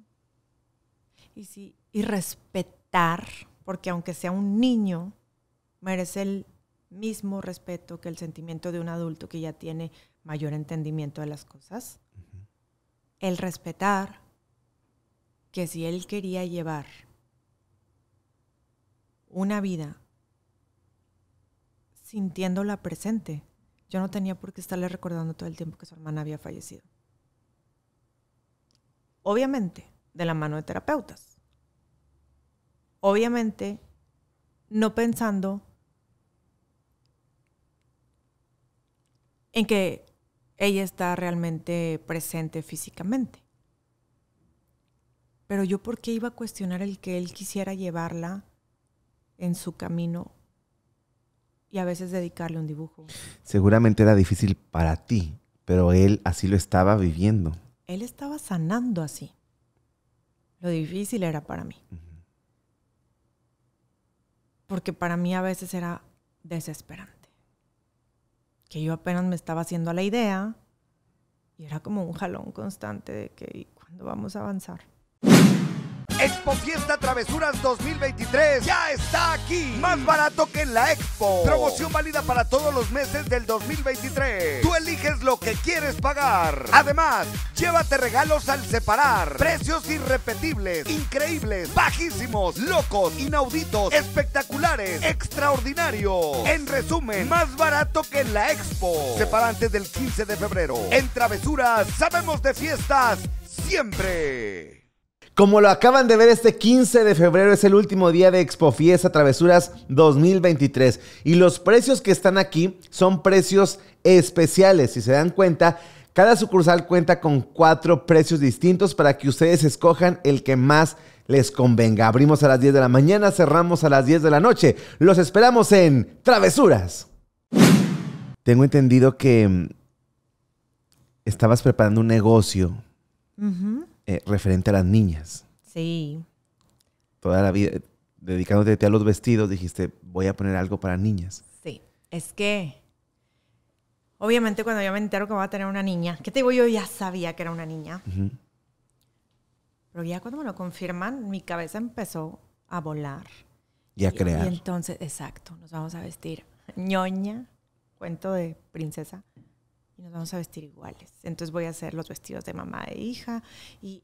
Y sí, y respetar, porque aunque sea un niño, merece el mismo respeto que el sentimiento de un adulto que ya tiene mayor entendimiento de las cosas. El respetar que si él quería llevar una vida sintiéndola presente, yo no tenía por qué estarle recordando todo el tiempo que su hermana había fallecido. Obviamente, de la mano de terapeutas. Obviamente, no pensando en que ella está realmente presente físicamente. Pero yo por qué iba a cuestionar el que él quisiera llevarla en su camino y a veces dedicarle un dibujo. Seguramente era difícil para ti, pero él así lo estaba viviendo. Él estaba sanando así. Lo difícil era para mí. Porque para mí a veces era desesperante que yo apenas me estaba haciendo la idea y era como un jalón constante de que ¿cuándo vamos a avanzar? Expo Fiesta Travesuras 2023 ya está aquí. Más barato que en la Expo. Promoción válida para todos los meses del 2023. Tú eliges lo que quieres pagar. Además, llévate regalos al separar. Precios irrepetibles, increíbles, bajísimos, locos, inauditos, espectaculares, extraordinarios. En resumen, más barato que en la Expo. Separante del 15 de febrero. En Travesuras sabemos de fiestas siempre. Como lo acaban de ver, este 15 de febrero es el último día de Expo Fiesta Travesuras 2023. Y los precios que están aquí son precios especiales. Si se dan cuenta, cada sucursal cuenta con cuatro precios distintos para que ustedes escojan el que más les convenga. Abrimos a las 10 de la mañana, cerramos a las 10 de la noche. Los esperamos en Travesuras. Tengo entendido que mm, estabas preparando un negocio. Eh, referente a las niñas. Sí. Toda la vida, dedicándote a los vestidos, dijiste, voy a poner algo para niñas. Sí, es que obviamente cuando yo me entero que voy a tener una niña, ¿qué te digo? Yo ya sabía que era una niña. Pero ya cuando me lo confirman, mi cabeza empezó a volar. Y a crear. Y entonces, exacto, nos vamos a vestir ñoña, cuento de princesa y nos vamos a vestir iguales. Entonces voy a hacer los vestidos de mamá e hija y,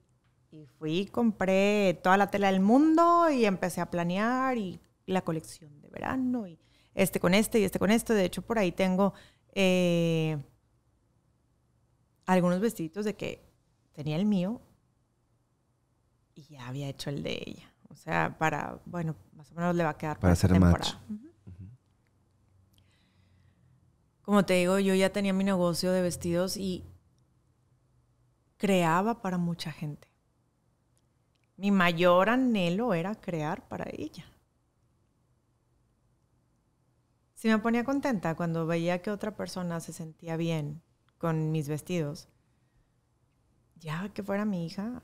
y fui, compré toda la tela del mundo y empecé a planear y la colección de verano y este con este y este con este. De hecho, por ahí tengo eh, algunos vestiditos de que tenía el mío y ya había hecho el de ella. O sea, para, bueno, más o menos le va a quedar para, hacer esta temporada como te digo, yo ya tenía mi negocio de vestidos y creaba para mucha gente. Mi mayor anhelo era crear para ella. Si me ponía contenta cuando veía que otra persona se sentía bien con mis vestidos. Ya que fuera mi hija,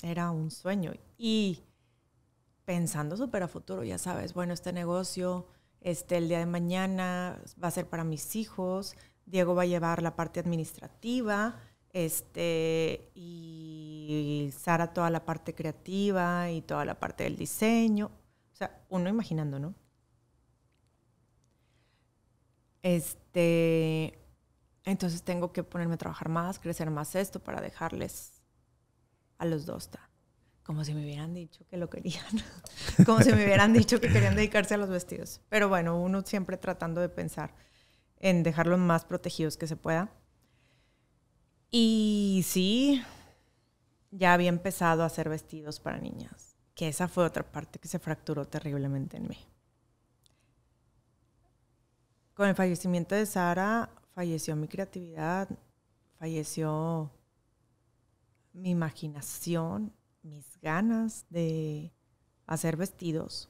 era un sueño. Y pensando super a futuro, ya sabes, bueno, este negocio este, el día de mañana va a ser para mis hijos, Diego va a llevar la parte administrativa, este, y Sara toda la parte creativa y toda la parte del diseño. O sea, uno imaginando, ¿no? Este, entonces tengo que ponerme a trabajar más, crecer más esto para dejarles a los dos como si me hubieran dicho que lo querían, como si me hubieran dicho que querían dedicarse a los vestidos. Pero bueno, uno siempre tratando de pensar en dejarlos más protegidos que se pueda. Y sí, ya había empezado a hacer vestidos para niñas, que esa fue otra parte que se fracturó terriblemente en mí. Con el fallecimiento de Sara, falleció mi creatividad, falleció mi imaginación, mis ganas de hacer vestidos,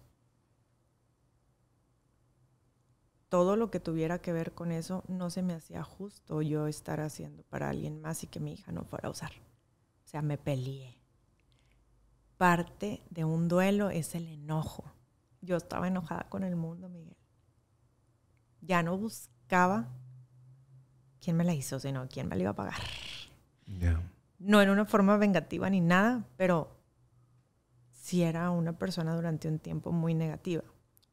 todo lo que tuviera que ver con eso no se me hacía justo yo estar haciendo para alguien más y que mi hija no fuera a usar. O sea, me peleé. Parte de un duelo es el enojo. Yo estaba enojada con el mundo, Miguel. Ya no buscaba quién me la hizo, sino quién me la iba a pagar no en una forma vengativa ni nada, pero sí era una persona durante un tiempo muy negativa.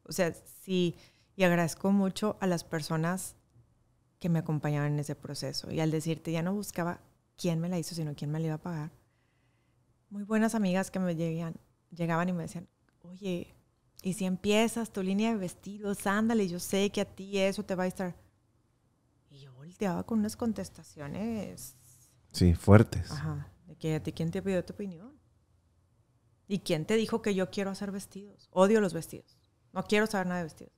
O sea, sí, y agradezco mucho a las personas que me acompañaban en ese proceso. Y al decirte, ya no buscaba quién me la hizo, sino quién me la iba a pagar. Muy buenas amigas que me llegaban y me decían, oye, y si empiezas tu línea de vestidos, ándale, yo sé que a ti eso te va a estar. Y yo volteaba con unas contestaciones Sí, fuertes. Ajá. que a quién te pidió tu opinión. ¿Y quién te dijo que yo quiero hacer vestidos? Odio los vestidos. No quiero saber nada de vestidos.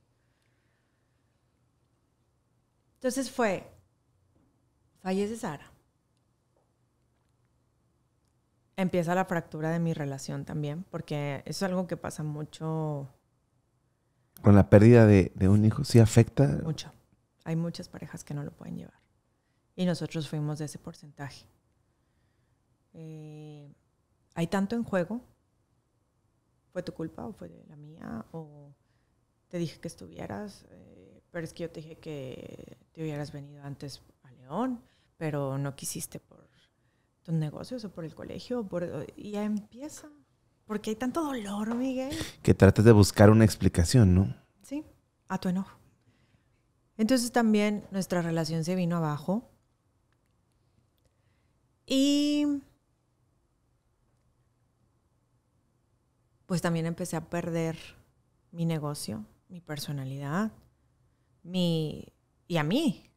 Entonces fue, fallece Sara. Empieza la fractura de mi relación también, porque es algo que pasa mucho. Con la pérdida de, de un hijo, ¿sí afecta? Mucho. Hay muchas parejas que no lo pueden llevar y nosotros fuimos de ese porcentaje. Eh, hay tanto en juego. ¿Fue tu culpa o fue la mía? ¿O te dije que estuvieras? Eh, pero es que yo te dije que te hubieras venido antes a León, pero no quisiste por tus negocios o por el colegio. y ya empieza. Porque hay tanto dolor, Miguel. Que tratas de buscar una explicación, ¿no? Sí, a tu enojo. Entonces también nuestra relación se vino abajo y pues también empecé a perder mi negocio, mi personalidad, mi y a mí.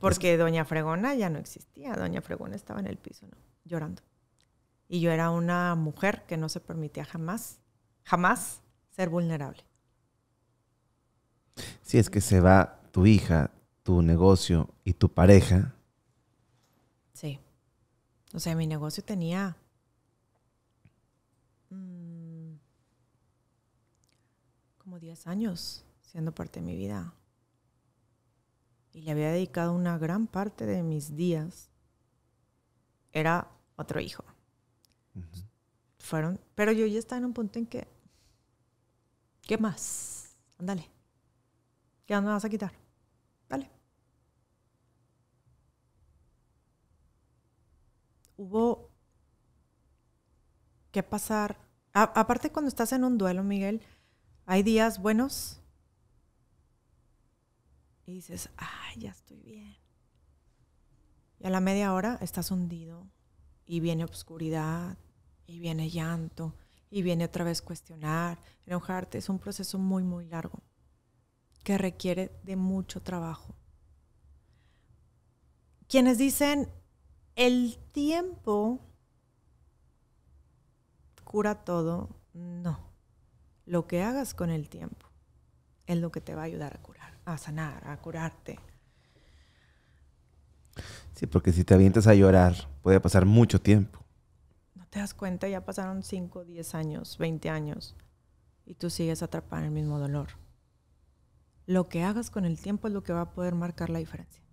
Porque doña Fregona ya no existía, doña Fregona estaba en el piso, ¿no? llorando. Y yo era una mujer que no se permitía jamás, jamás ser vulnerable. Si es que se va tu hija, tu negocio y tu pareja, o sea, mi negocio tenía mm, como 10 años siendo parte de mi vida. Y le había dedicado una gran parte de mis días. Era otro hijo. Fueron, pero yo ya estaba en un punto en que, ¿qué más? Ándale. ¿Qué me vas a quitar? hubo que pasar. aparte cuando estás en un duelo, Miguel, hay días buenos y dices, ay, ya estoy bien. Y a la media hora estás hundido y viene obscuridad y viene llanto y viene otra vez cuestionar, enojarte. Es un proceso muy, muy largo que requiere de mucho trabajo. Quienes dicen, el tiempo cura todo, no. Lo que hagas con el tiempo es lo que te va a ayudar a curar, a sanar, a curarte. Sí, porque si te avientas a llorar, puede pasar mucho tiempo. No te das cuenta, ya pasaron 5, 10 años, 20 años, y tú sigues atrapada en el mismo dolor. Lo que hagas con el tiempo es lo que va a poder marcar la diferencia.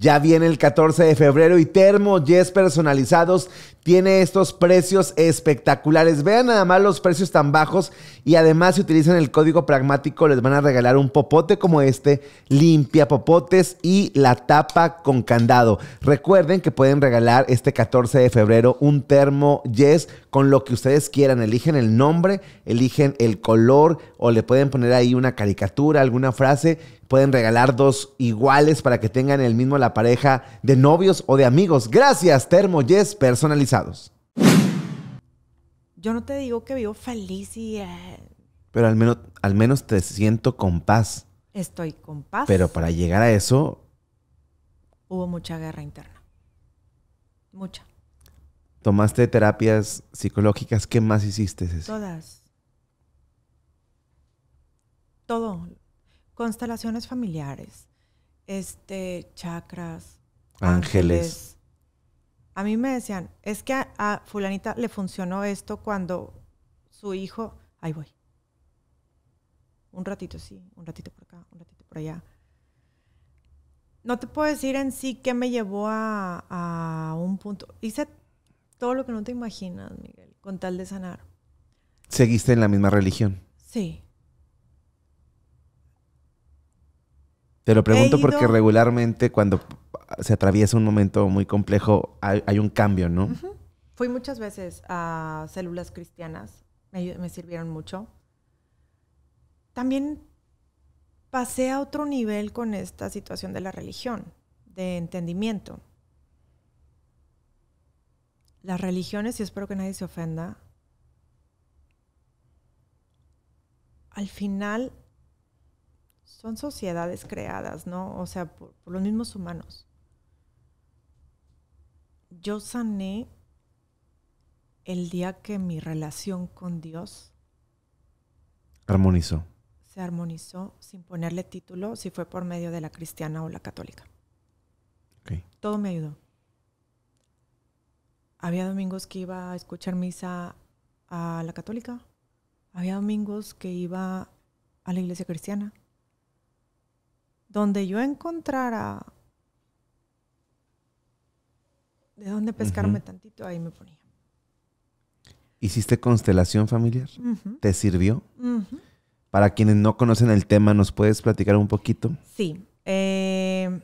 Ya viene el 14 de febrero y Termo Yes personalizados tiene estos precios espectaculares. Vean nada más los precios tan bajos y además si utilizan el código pragmático les van a regalar un popote como este, limpia popotes y la tapa con candado. Recuerden que pueden regalar este 14 de febrero un termo Yes con lo que ustedes quieran. Eligen el nombre, eligen el color o le pueden poner ahí una caricatura, alguna frase pueden regalar dos iguales para que tengan el mismo la pareja de novios o de amigos. Gracias, Termo Yes personalizados. Yo no te digo que vivo feliz y... Eh, Pero al menos, al menos te siento con paz. Estoy con paz. Pero para llegar a eso... Hubo mucha guerra interna. Mucha. ¿Tomaste terapias psicológicas? ¿Qué más hiciste? Todas. Todo constelaciones familiares, este, chakras, ángeles. A mí me decían, es que a, fulanita le funcionó esto cuando su hijo, ahí voy. Un ratito sí, un ratito por acá, un ratito por allá. No te puedo decir en sí qué me llevó a, a un punto. Hice todo lo que no te imaginas, Miguel, con tal de sanar. ¿Seguiste en la misma religión? Sí. Te lo pregunto porque regularmente cuando se atraviesa un momento muy complejo hay, un cambio, ¿no? Fui muchas veces a células cristianas, me, me sirvieron mucho. También pasé a otro nivel con esta situación de la religión, de entendimiento. Las religiones, y espero que nadie se ofenda, al final son sociedades creadas, ¿no? O sea, por, los mismos humanos. Yo sané el día que mi relación con Dios armonizó. Se armonizó sin ponerle título, si fue por medio de la cristiana o la católica. Todo me ayudó. Había domingos que iba a escuchar misa a la católica. Había domingos que iba a la iglesia cristiana donde yo encontrara de dónde pescarme tantito, ahí me ponía. ¿Hiciste constelación familiar? ¿Te sirvió? Para quienes no conocen el tema, ¿nos puedes platicar un poquito? Sí. Eh,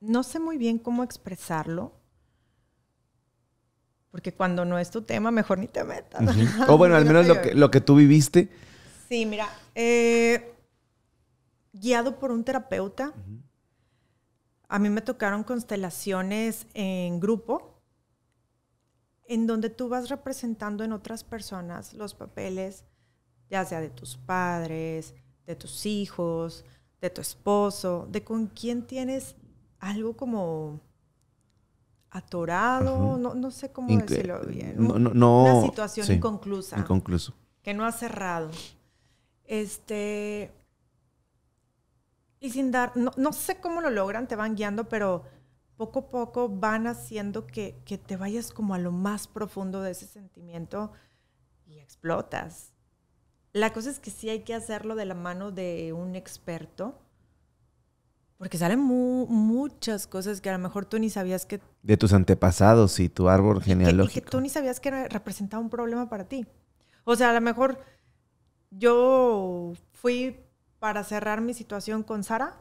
no sé muy bien cómo expresarlo. Porque cuando no es tu tema, mejor ni te metas. O bueno, al menos lo que, tú viviste. Sí, mira. Eh, guiado por un terapeuta. A mí me tocaron constelaciones en grupo, en donde tú vas representando en otras personas los papeles, ya sea de tus padres, de tus hijos, de tu esposo, de con quién tienes algo como atorado, no, sé cómo decirlo bien. No, Una situación inconclusa. Inconcluso. Que no ha cerrado. Este, y sin dar, no, no, sé cómo lo logran, te van guiando, pero poco a poco van haciendo que, que te vayas como a lo más profundo de ese sentimiento y explotas. La cosa es que sí hay que hacerlo de la mano de un experto, porque salen muchas cosas que a lo mejor tú ni sabías que... De tus antepasados y tu árbol genealógico. que tú ni sabías que representaba un problema para ti. O sea, a lo mejor yo fui para cerrar mi situación con Sara.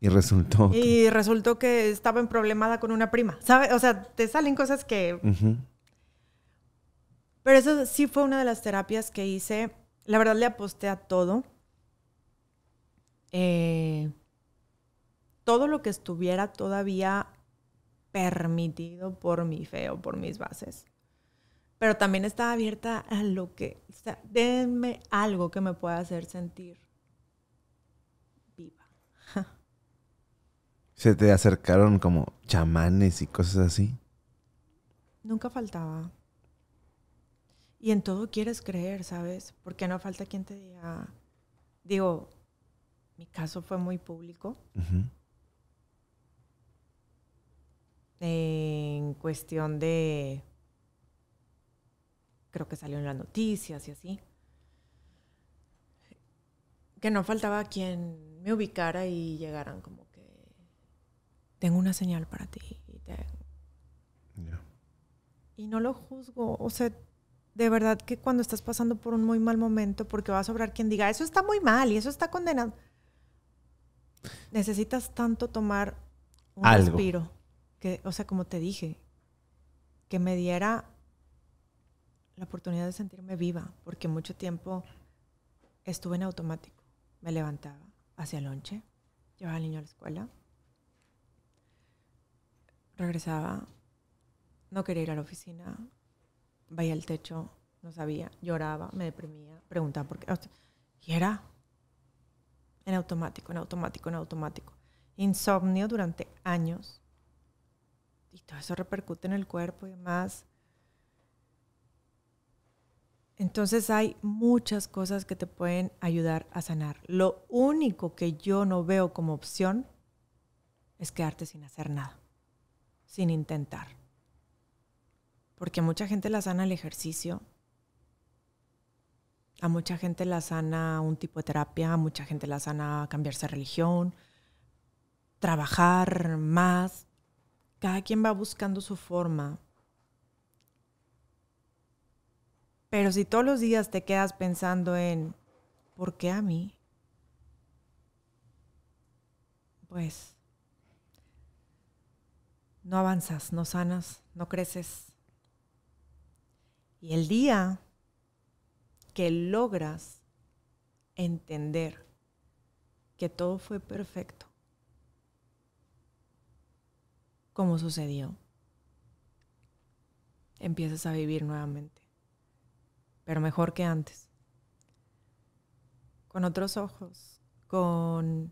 Y resultó. Que... Y resultó que estaba en problemada con una prima. ¿Sabe? O sea, te salen cosas que. Pero eso sí fue una de las terapias que hice. La verdad le aposté a todo. Eh, todo lo que estuviera todavía permitido por mi fe o por mis bases. Pero también estaba abierta a lo que, o denme algo que me pueda hacer sentir ¿Se te acercaron como chamanes y cosas así? Nunca faltaba. Y en todo quieres creer, ¿sabes? Porque no falta quien te diga, digo, mi caso fue muy público. En cuestión de, creo que salió en las noticias y así. Que no faltaba quien me ubicara y llegaran como que tengo una señal para ti. Y, y no lo juzgo, o sea, de verdad que cuando estás pasando por un muy mal momento, porque va a sobrar quien diga, eso está muy mal y eso está condenado, necesitas tanto tomar un respiro, que, o sea, como te dije, que me diera la oportunidad de sentirme viva, porque mucho tiempo estuve en automático, me levantaba, hacía lonche, llevaba al niño a la escuela, regresaba, no quería ir a la oficina, veía el techo, no sabía, lloraba, me deprimía, preguntaba por qué. Y era en automático, en automático, en automático. Insomnio durante años. Y todo eso repercute en el cuerpo y demás. Entonces hay muchas cosas que te pueden ayudar a sanar. Lo único que yo no veo como opción es quedarte sin hacer nada, sin intentar. Porque a mucha gente la sana el ejercicio, a mucha gente la sana un tipo de terapia, a mucha gente la sana cambiarse de religión, trabajar más. Cada quien va buscando su forma Pero si todos los días te quedas pensando en, ¿por qué a mí? Pues no avanzas, no sanas, no creces. Y el día que logras entender que todo fue perfecto, como sucedió, empiezas a vivir nuevamente pero mejor que antes. Con otros ojos, con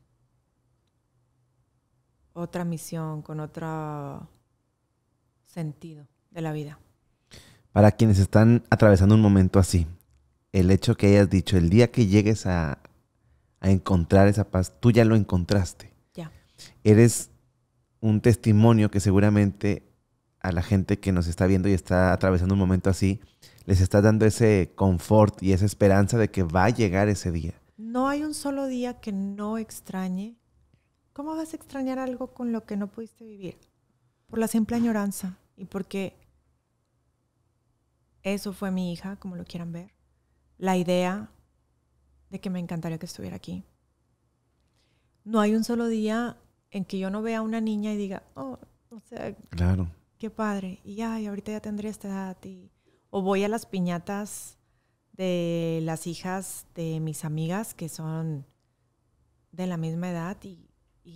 otra misión, con otro sentido de la vida. Para quienes están atravesando un momento así, el hecho que hayas dicho, el día que llegues a, a encontrar esa paz, tú ya lo encontraste. Ya. Eres un testimonio que seguramente a la gente que nos está viendo y está atravesando un momento así, les estás dando ese confort y esa esperanza de que va a llegar ese día. No hay un solo día que no extrañe. ¿Cómo vas a extrañar algo con lo que no pudiste vivir? Por la simple añoranza y porque eso fue mi hija, como lo quieran ver. La idea de que me encantaría que estuviera aquí. No hay un solo día en que yo no vea a una niña y diga, oh, o sea, qué padre, y ya, ahorita ya tendría esta edad, y o voy a las piñatas de las hijas de mis amigas que son de la misma edad y,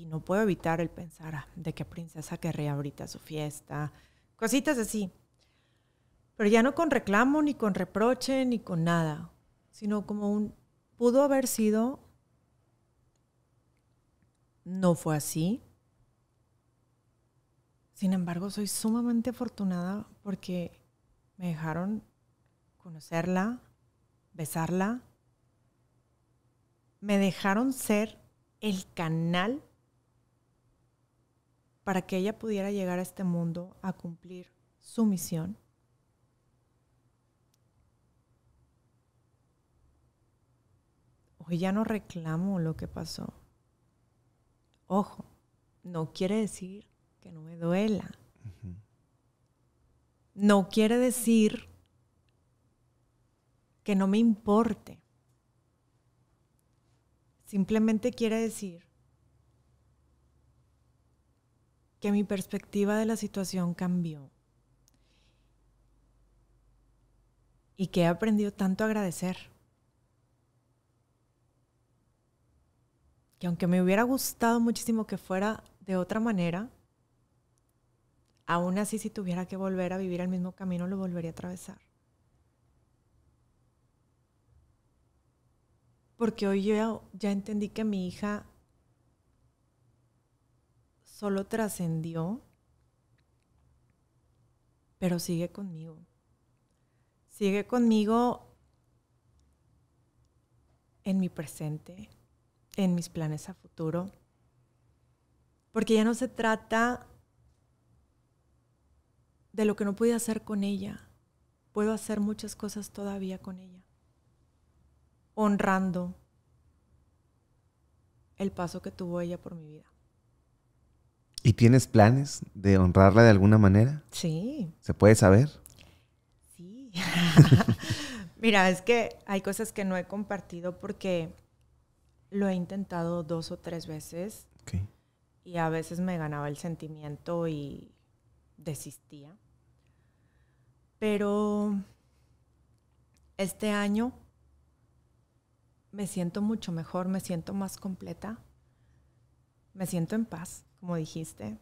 no puedo evitar el pensar ah, de qué princesa querría ahorita su fiesta, cositas así. Pero ya no con reclamo, ni con reproche, ni con nada, sino como un, pudo haber sido, no fue así. Sin embargo, soy sumamente afortunada porque me dejaron conocerla, besarla, me dejaron ser el canal para que ella pudiera llegar a este mundo a cumplir su misión. Hoy ya no reclamo lo que pasó. Ojo, no quiere decir que no me duela no quiere decir que no me importe. Simplemente quiere decir que mi perspectiva de la situación cambió y que he aprendido tanto a agradecer. Que aunque me hubiera gustado muchísimo que fuera de otra manera, aún así si tuviera que volver a vivir el mismo camino, lo volvería a atravesar. Porque hoy yo ya entendí que mi hija solo trascendió, pero sigue conmigo. Sigue conmigo en mi presente, en mis planes a futuro. Porque ya no se trata de lo que no pude hacer con ella, puedo hacer muchas cosas todavía con ella, honrando el paso que tuvo ella por mi vida. ¿Y tienes planes de honrarla de alguna manera? Sí. ¿Se puede saber? Sí. Mira, es que hay cosas que no he compartido porque lo he intentado dos o tres veces. Y a veces me ganaba el sentimiento y desistía. Pero este año me siento mucho mejor, me siento más completa, me siento en paz, como dijiste.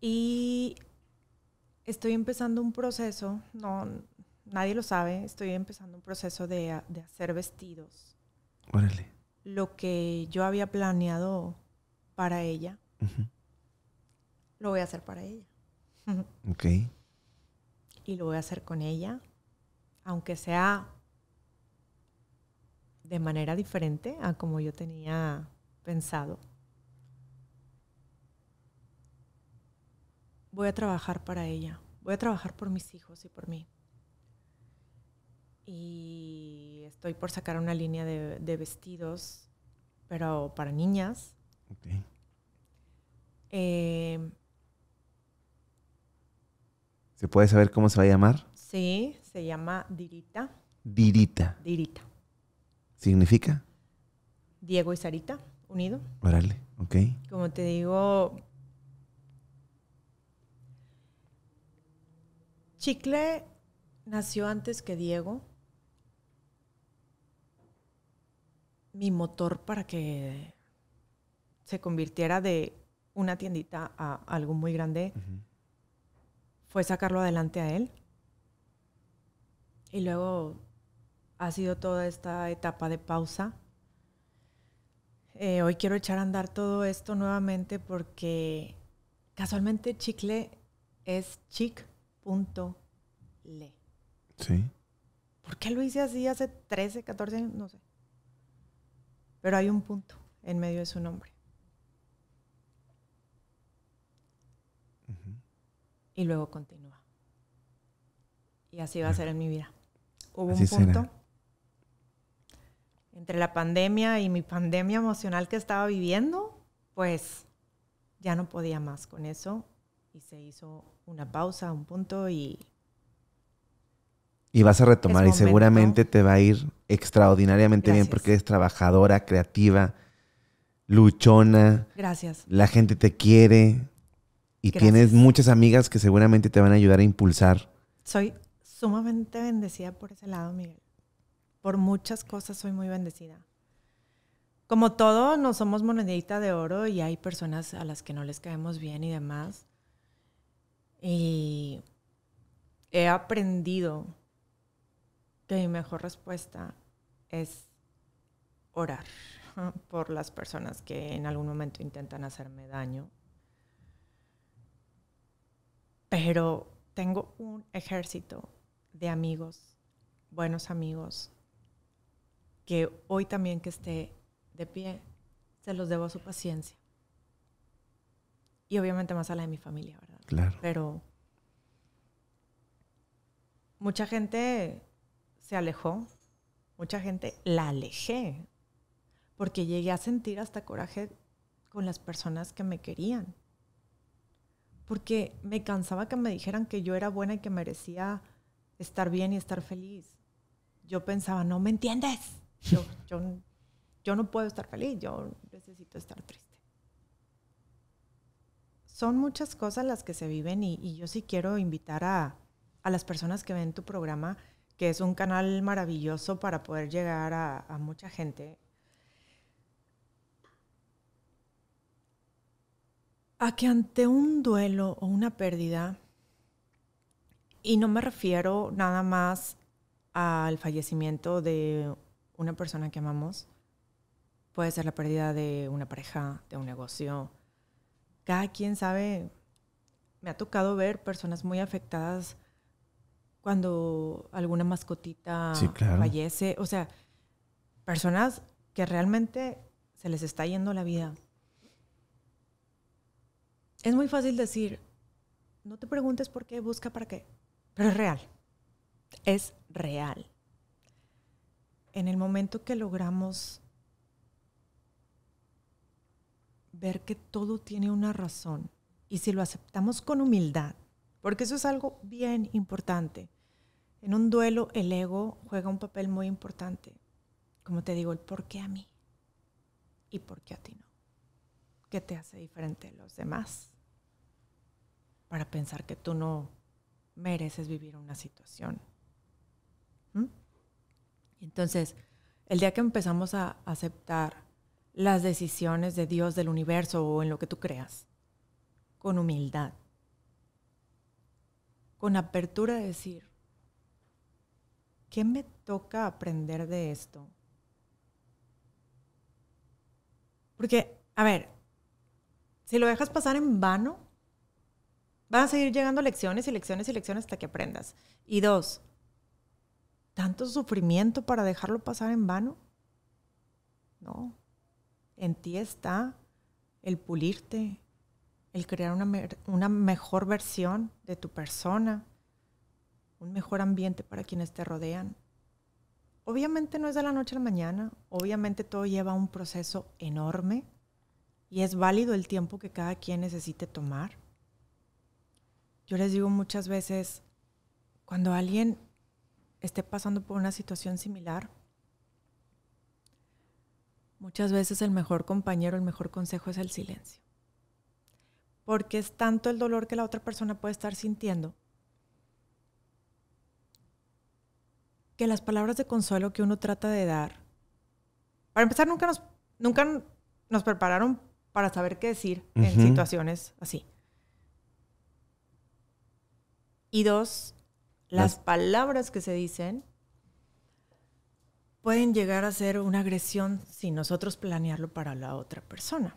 Y estoy empezando un proceso, no, nadie lo sabe, estoy empezando un proceso de, hacer vestidos. Órale. Lo que yo había planeado para ella lo voy a hacer para ella. Ok. Y lo voy a hacer con ella, aunque sea de manera diferente a como yo tenía pensado. Voy a trabajar para ella, voy a trabajar por mis hijos y por mí. Y estoy por sacar una línea de, vestidos, pero para niñas. Okay. Em, ¿Se puede saber cómo se va a llamar? Sí, se llama Dirita. Dirita. Dirita. ¿Significa? Diego y Sarita, unido. Órale, ok. Como te digo, Chicle nació antes que Diego. Mi motor para que se convirtiera de una tiendita a algo muy grande fue sacarlo adelante a él. Y luego ha sido toda esta etapa de pausa. Eh, hoy quiero echar a andar todo esto nuevamente porque casualmente chicle es chic.le. Sí. ¿Por qué lo hice así hace 13, 14 años? No sé. Pero hay un punto en medio de su nombre. y luego continúa. Y así va a ser en mi vida. Hubo un punto entre la pandemia y mi pandemia emocional que estaba viviendo, pues ya no podía más con eso y se hizo una pausa, un punto y... Y vas a retomar y seguramente te va a ir extraordinariamente bien porque eres trabajadora, creativa, luchona. Gracias. La gente te quiere, y tienes muchas amigas que seguramente te van a ayudar a impulsar. Soy sumamente bendecida por ese lado, Miguel. Por muchas cosas soy muy bendecida. Como todo, no somos monedita de oro y hay personas a las que no les caemos bien y demás. Y he aprendido que mi mejor respuesta es orar por las personas que en algún momento intentan hacerme daño pero tengo un ejército de amigos, buenos amigos, que hoy también que esté de pie, se los debo a su paciencia. Y obviamente más a la de mi familia, ¿verdad? Claro. Pero mucha gente se alejó, mucha gente la alejé, porque llegué a sentir hasta coraje con las personas que me querían porque me cansaba que me dijeran que yo era buena y que merecía estar bien y estar feliz. Yo pensaba, no me entiendes. Yo, yo, no puedo estar feliz, yo necesito estar triste. Son muchas cosas las que se viven y, yo sí quiero invitar a, las personas que ven tu programa, que es un canal maravilloso para poder llegar a mucha gente, a que ante un duelo o una pérdida, y no me refiero nada más al fallecimiento de una persona que amamos, puede ser la pérdida de una pareja, de un negocio. Cada quien sabe, me ha tocado ver personas muy afectadas cuando alguna mascotita fallece, o sea, personas que realmente se les está yendo la vida es muy fácil decir, no te preguntes por qué, busca para qué. Pero es real. Es real. En el momento que logramos ver que todo tiene una razón y si lo aceptamos con humildad, porque eso es algo bien importante. En un duelo el ego juega un papel muy importante. Como te digo, el por qué a mí y por qué a ti no que te hace diferente de los demás para pensar que tú no mereces vivir una situación. Entonces, el día que empezamos a aceptar las decisiones de Dios, del universo o en lo que tú creas, con humildad, con apertura de decir, ¿qué me toca aprender de esto? Porque, a ver, si lo dejas pasar en vano, van a seguir llegando lecciones y lecciones y lecciones hasta que aprendas. Y dos, ¿tanto sufrimiento para dejarlo pasar en vano? No. En ti está el pulirte, el crear una, una mejor versión de tu persona, un mejor ambiente para quienes te rodean. Obviamente no es de la noche a la mañana, obviamente todo lleva un proceso enorme, y es válido el tiempo que cada quien necesite tomar. Yo les digo muchas veces, cuando alguien esté pasando por una situación similar, muchas veces el mejor compañero, el mejor consejo es el silencio. Porque es tanto el dolor que la otra persona puede estar sintiendo que las palabras de consuelo que uno trata de dar, para empezar, nunca nos, nunca nos prepararon para saber qué decir en situaciones así. Y dos, las, palabras que se dicen pueden llegar a ser una agresión sin nosotros planearlo para la otra persona.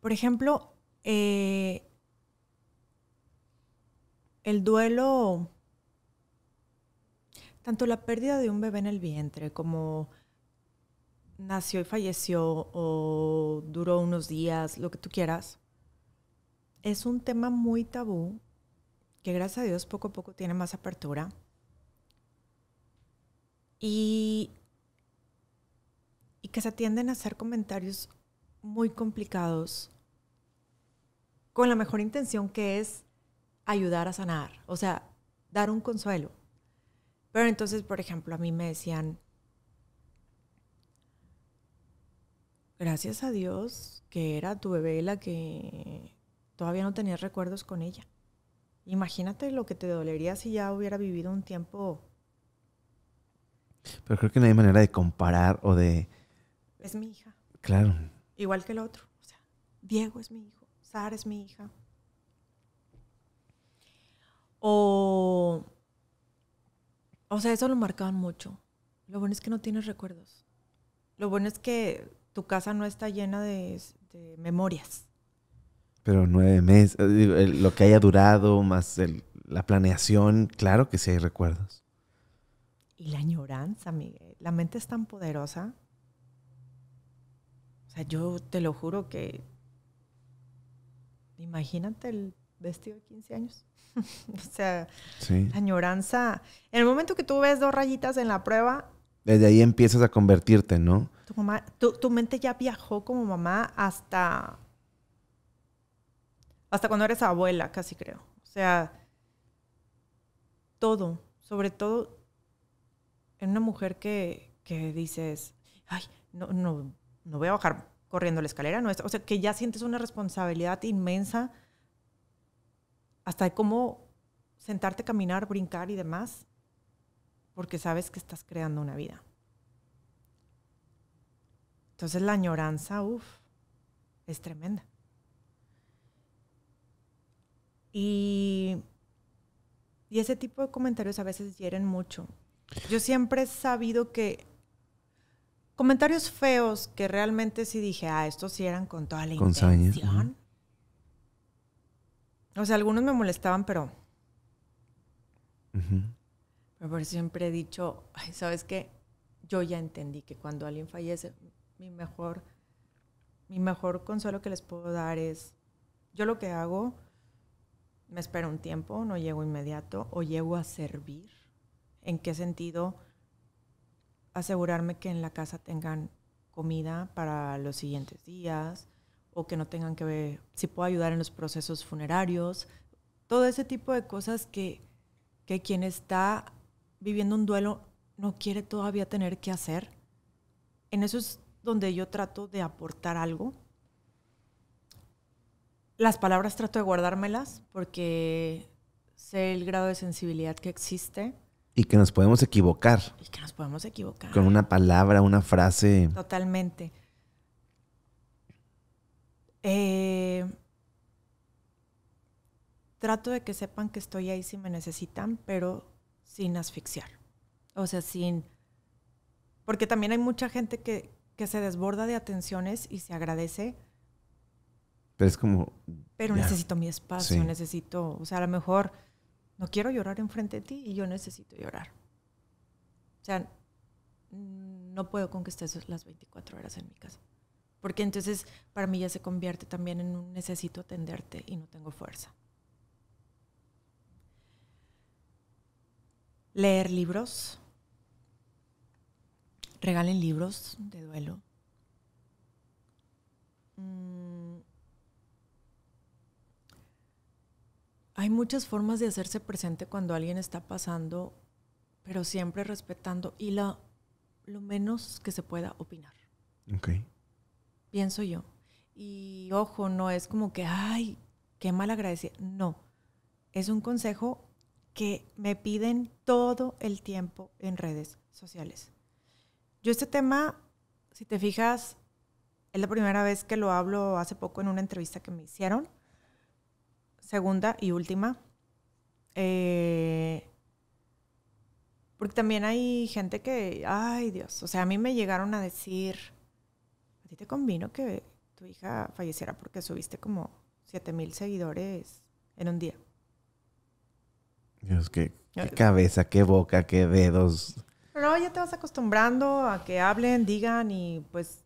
Por ejemplo, eh, el duelo, tanto la pérdida de un bebé en el vientre como nació y falleció o duró unos días, lo que tú quieras, es un tema muy tabú que gracias a Dios poco a poco tiene más apertura. Y, que se tienden a hacer comentarios muy complicados con la mejor intención que es ayudar a sanar, o sea, dar un consuelo. Pero entonces, por ejemplo, a mí me decían, gracias a Dios que era tu bebé la que todavía no tenía recuerdos con ella. Imagínate lo que te dolería si ya hubiera vivido un tiempo. Pero creo que no hay manera de comparar o de... Es mi hija. Claro. Igual que el otro. O sea, Diego es mi hijo, Sara es mi hija. O... O sea, eso lo marcaban mucho. Lo bueno es que no tienes recuerdos. Lo bueno es que tu casa no está llena de, memorias. Pero nueve meses, eh, lo que haya durado, más la planeación, claro que sí hay recuerdos. Y la añoranza, Miguel. La mente es tan poderosa. O sea, yo te lo juro que... Imagínate el vestido de 15 años. o sea, la añoranza. En el momento que tú ves dos rayitas en la prueba, desde ahí empiezas a convertirte, ¿no? Tu, mente ya viajó como mamá hasta, hasta cuando eres abuela, casi creo. O sea, todo, sobre todo en una mujer que, dices, ay, no, no, no voy a bajar corriendo la escalera, no o sea, que ya sientes una responsabilidad inmensa hasta de cómo sentarte, caminar, brincar y demás porque sabes que estás creando una vida. Entonces la añoranza, uff, es tremenda. Y, ese tipo de comentarios a veces hieren mucho. Yo siempre he sabido que comentarios feos que realmente sí dije, ah, estos sí eran con toda la intención. O sea, algunos me molestaban, pero pero por siempre he dicho, ¿sabes qué? Yo ya entendí que cuando alguien fallece, mi mejor, mi mejor consuelo que les puedo dar es, yo lo que hago, me espero un tiempo, no llego inmediato, o llego a servir. ¿En qué sentido? Asegurarme que en la casa tengan comida para los siguientes días o que no tengan que ver, si puedo ayudar en los procesos funerarios, todo ese tipo de cosas que, que quien está viviendo un duelo no quiere todavía tener que hacer. En eso es donde yo trato de aportar algo. Las palabras trato de guardármelas porque sé el grado de sensibilidad que existe. Y que nos podemos equivocar. Y que nos podemos equivocar. Con una palabra, una frase. Totalmente. Eh, trato de que sepan que estoy ahí si me necesitan, pero sin asfixiar. O sea, sin... Porque también hay mucha gente que, se desborda de atenciones y se agradece. Pero es como... Pero necesito mi espacio, necesito... O sea, a lo mejor no quiero llorar enfrente de ti y yo necesito llorar. O sea, no puedo conquistar las 24 horas en mi casa. Porque entonces para mí ya se convierte también en un necesito atenderte y no tengo fuerza. leer libros, regalen libros de duelo. Mm. Hay muchas formas de hacerse presente cuando alguien está pasando, pero siempre respetando y la, lo menos que se pueda opinar. okay Pienso yo. Y ojo, no es como que, ay, qué mal agradecido. No. Es un consejo que me piden todo el tiempo en redes sociales. Yo este tema, si te fijas, es la primera vez que lo hablo hace poco en una entrevista que me hicieron, segunda y última. Eh, porque también hay gente que, ay Dios, o sea, a mí me llegaron a decir, a ti te convino que tu hija falleciera porque subiste como 7 mil seguidores en un día. Dios, qué, cabeza, qué boca, qué dedos. Pero ya te vas acostumbrando a que hablen, digan y pues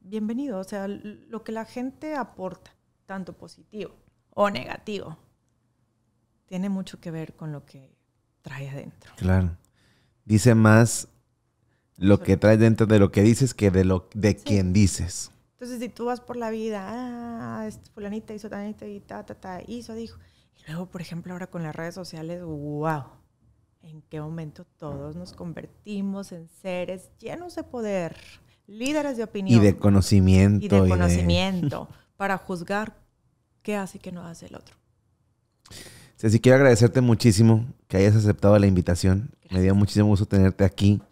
bienvenido. O sea, lo que la gente aporta, tanto positivo o negativo, tiene mucho que ver con lo que trae adentro. Claro. Dice más lo que trae dentro de lo que dices que de lo de quien dices. Entonces, si tú vas por la vida, ah, este fulanita hizo tanita y ta, ta, ta, hizo, dijo, y luego, por ejemplo, ahora con las redes sociales, wow, en qué momento todos nos convertimos en seres llenos de poder, líderes de opinión. Y de conocimiento. Y de conocimiento, para juzgar qué hace y qué no hace el otro. Ceci, quiero agradecerte muchísimo que hayas aceptado la invitación. Me dio muchísimo gusto tenerte aquí.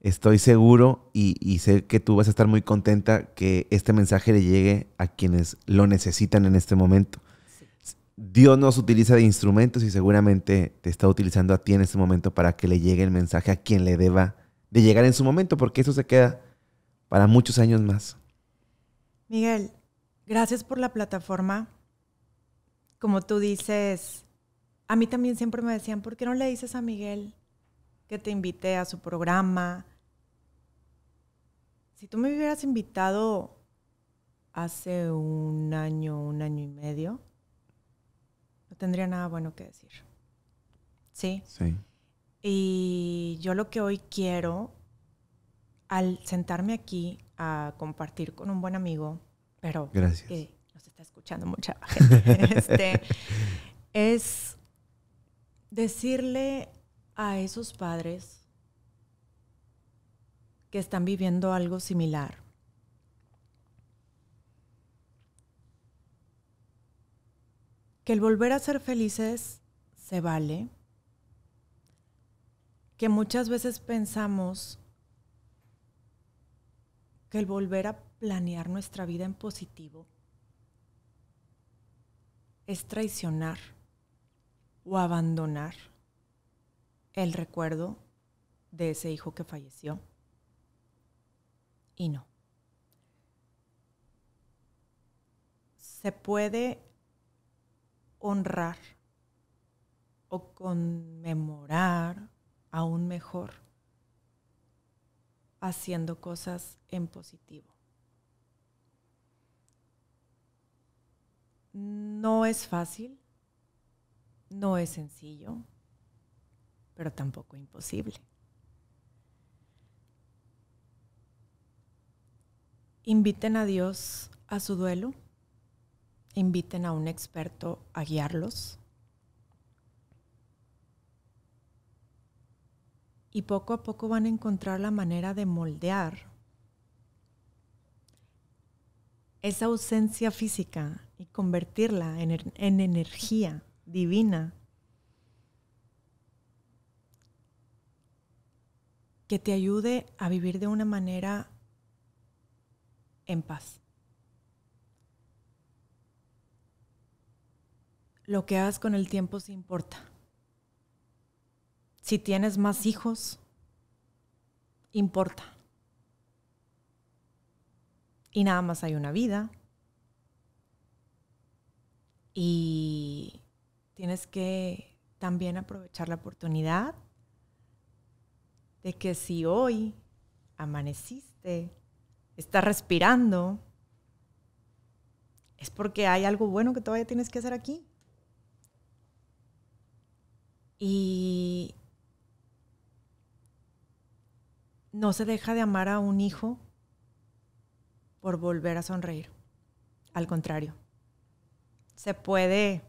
Estoy seguro y, sé que tú vas a estar muy contenta que este mensaje le llegue a quienes lo necesitan en este momento. Dios nos utiliza de instrumentos y seguramente te está utilizando a ti en este momento para que le llegue el mensaje a quien le deba de llegar en su momento, porque eso se queda para muchos años más. Miguel, gracias por la plataforma. Como tú dices, a mí también siempre me decían, ¿por qué no le dices a Miguel que te invité a su programa? Si tú me hubieras invitado hace un año, un año y medio, tendría nada bueno que decir. ¿Sí? Sí. Y yo lo que hoy quiero, al sentarme aquí a compartir con un buen amigo, pero Gracias. que eh, nos está escuchando mucha gente, este, es decirle a esos padres que están viviendo algo similar, que el volver a ser felices se vale, que muchas veces pensamos que el volver a planear nuestra vida en positivo es traicionar o abandonar el recuerdo de ese hijo que falleció. Y no. Se puede honrar o conmemorar aún mejor haciendo cosas en positivo. No es fácil, no es sencillo, pero tampoco imposible. Inviten a Dios a su duelo inviten a un experto a guiarlos. Y poco a poco van a encontrar la manera de moldear esa ausencia física y convertirla en, er-, energía divina que te ayude a vivir de una manera en paz. lo que hagas con el tiempo sí importa. Si tienes más hijos, importa. Y nada más hay una vida. Y tienes que también aprovechar la oportunidad de que si hoy amaneciste, estás respirando, es porque hay algo bueno que todavía tienes que hacer aquí. Y no se deja de amar a un hijo por volver a sonreír. Al contrario, se puede,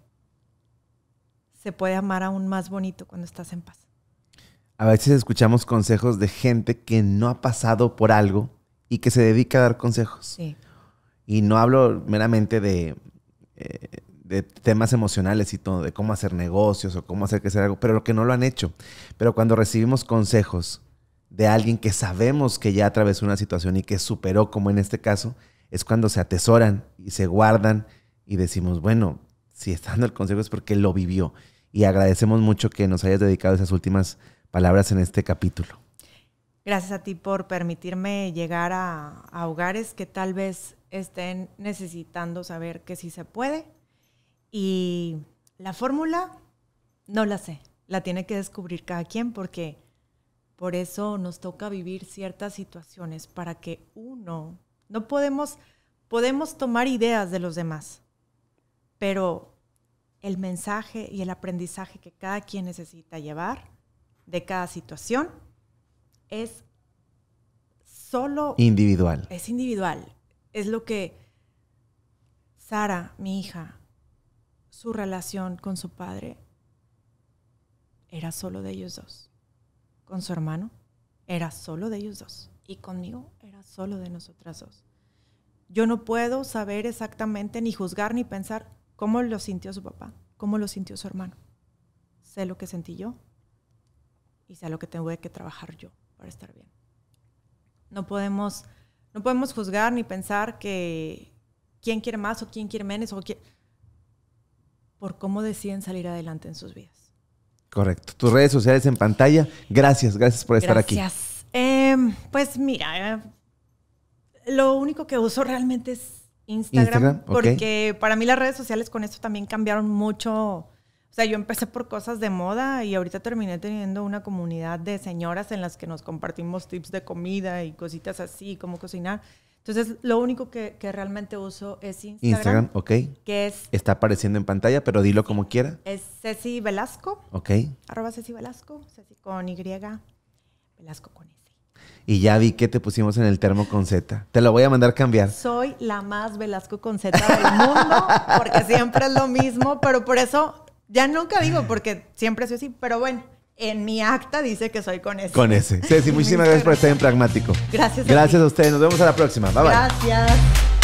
se puede amar aún más bonito cuando estás en paz. A veces escuchamos consejos de gente que no ha pasado por algo y que se dedica a dar consejos. Sí. Y no hablo meramente de eh, de temas emocionales y todo, de cómo hacer negocios o cómo hacer que sea algo, pero lo que no lo han hecho. Pero cuando recibimos consejos de alguien que sabemos que ya atravesó una situación y que superó, como en este caso, es cuando se atesoran y se guardan y decimos, bueno, si está dando el consejo es porque lo vivió. Y agradecemos mucho que nos hayas dedicado esas últimas palabras en este capítulo. Gracias a ti por permitirme llegar a, a hogares que tal vez estén necesitando saber que sí se puede y la fórmula no la sé, la tiene que descubrir cada quien porque por eso nos toca vivir ciertas situaciones para que uno, no podemos, podemos tomar ideas de los demás, pero el mensaje y el aprendizaje que cada quien necesita llevar de cada situación es solo... Individual. Es individual. Es lo que Sara, mi hija, su relación con su padre era solo de ellos dos. Con su hermano era solo de ellos dos. Y conmigo era solo de nosotras dos. Yo no puedo saber exactamente ni juzgar ni pensar cómo lo sintió su papá, cómo lo sintió su hermano. Sé lo que sentí yo y sé lo que tengo que trabajar yo para estar bien. No podemos, no podemos juzgar ni pensar que quién quiere más o quién quiere menos o quién por cómo deciden salir adelante en sus vidas. Correcto. Tus redes sociales en pantalla. Gracias, gracias por estar aquí. Gracias. Em, pues mira, eh, lo único que uso realmente es Instagram, porque para mí las redes sociales con esto también cambiaron mucho. O sea, yo empecé por cosas de moda y ahorita terminé teniendo una comunidad de señoras en las que nos compartimos tips de comida y cositas así, cómo cocinar. Entonces, lo único que, realmente uso es Instagram. Instagram, ok. Que es... Está apareciendo en pantalla, pero dilo como quiera. Es Ceci Velasco. Ok. Arroba Ceci Velasco, Ceci con Y, Velasco con S. Y ya vi que te pusimos en el termo con Z. Te lo voy a mandar cambiar. Soy la más Velasco con Z del mundo, porque siempre es lo mismo, pero por eso ya nunca digo, porque siempre soy así, pero bueno. En mi acta dice que soy con ese. Con ese. Ceci, muchísimas gracias por estar en Pragmático. Gracias. A gracias a, ustedes. Nos vemos a la próxima. Bye bye. Gracias.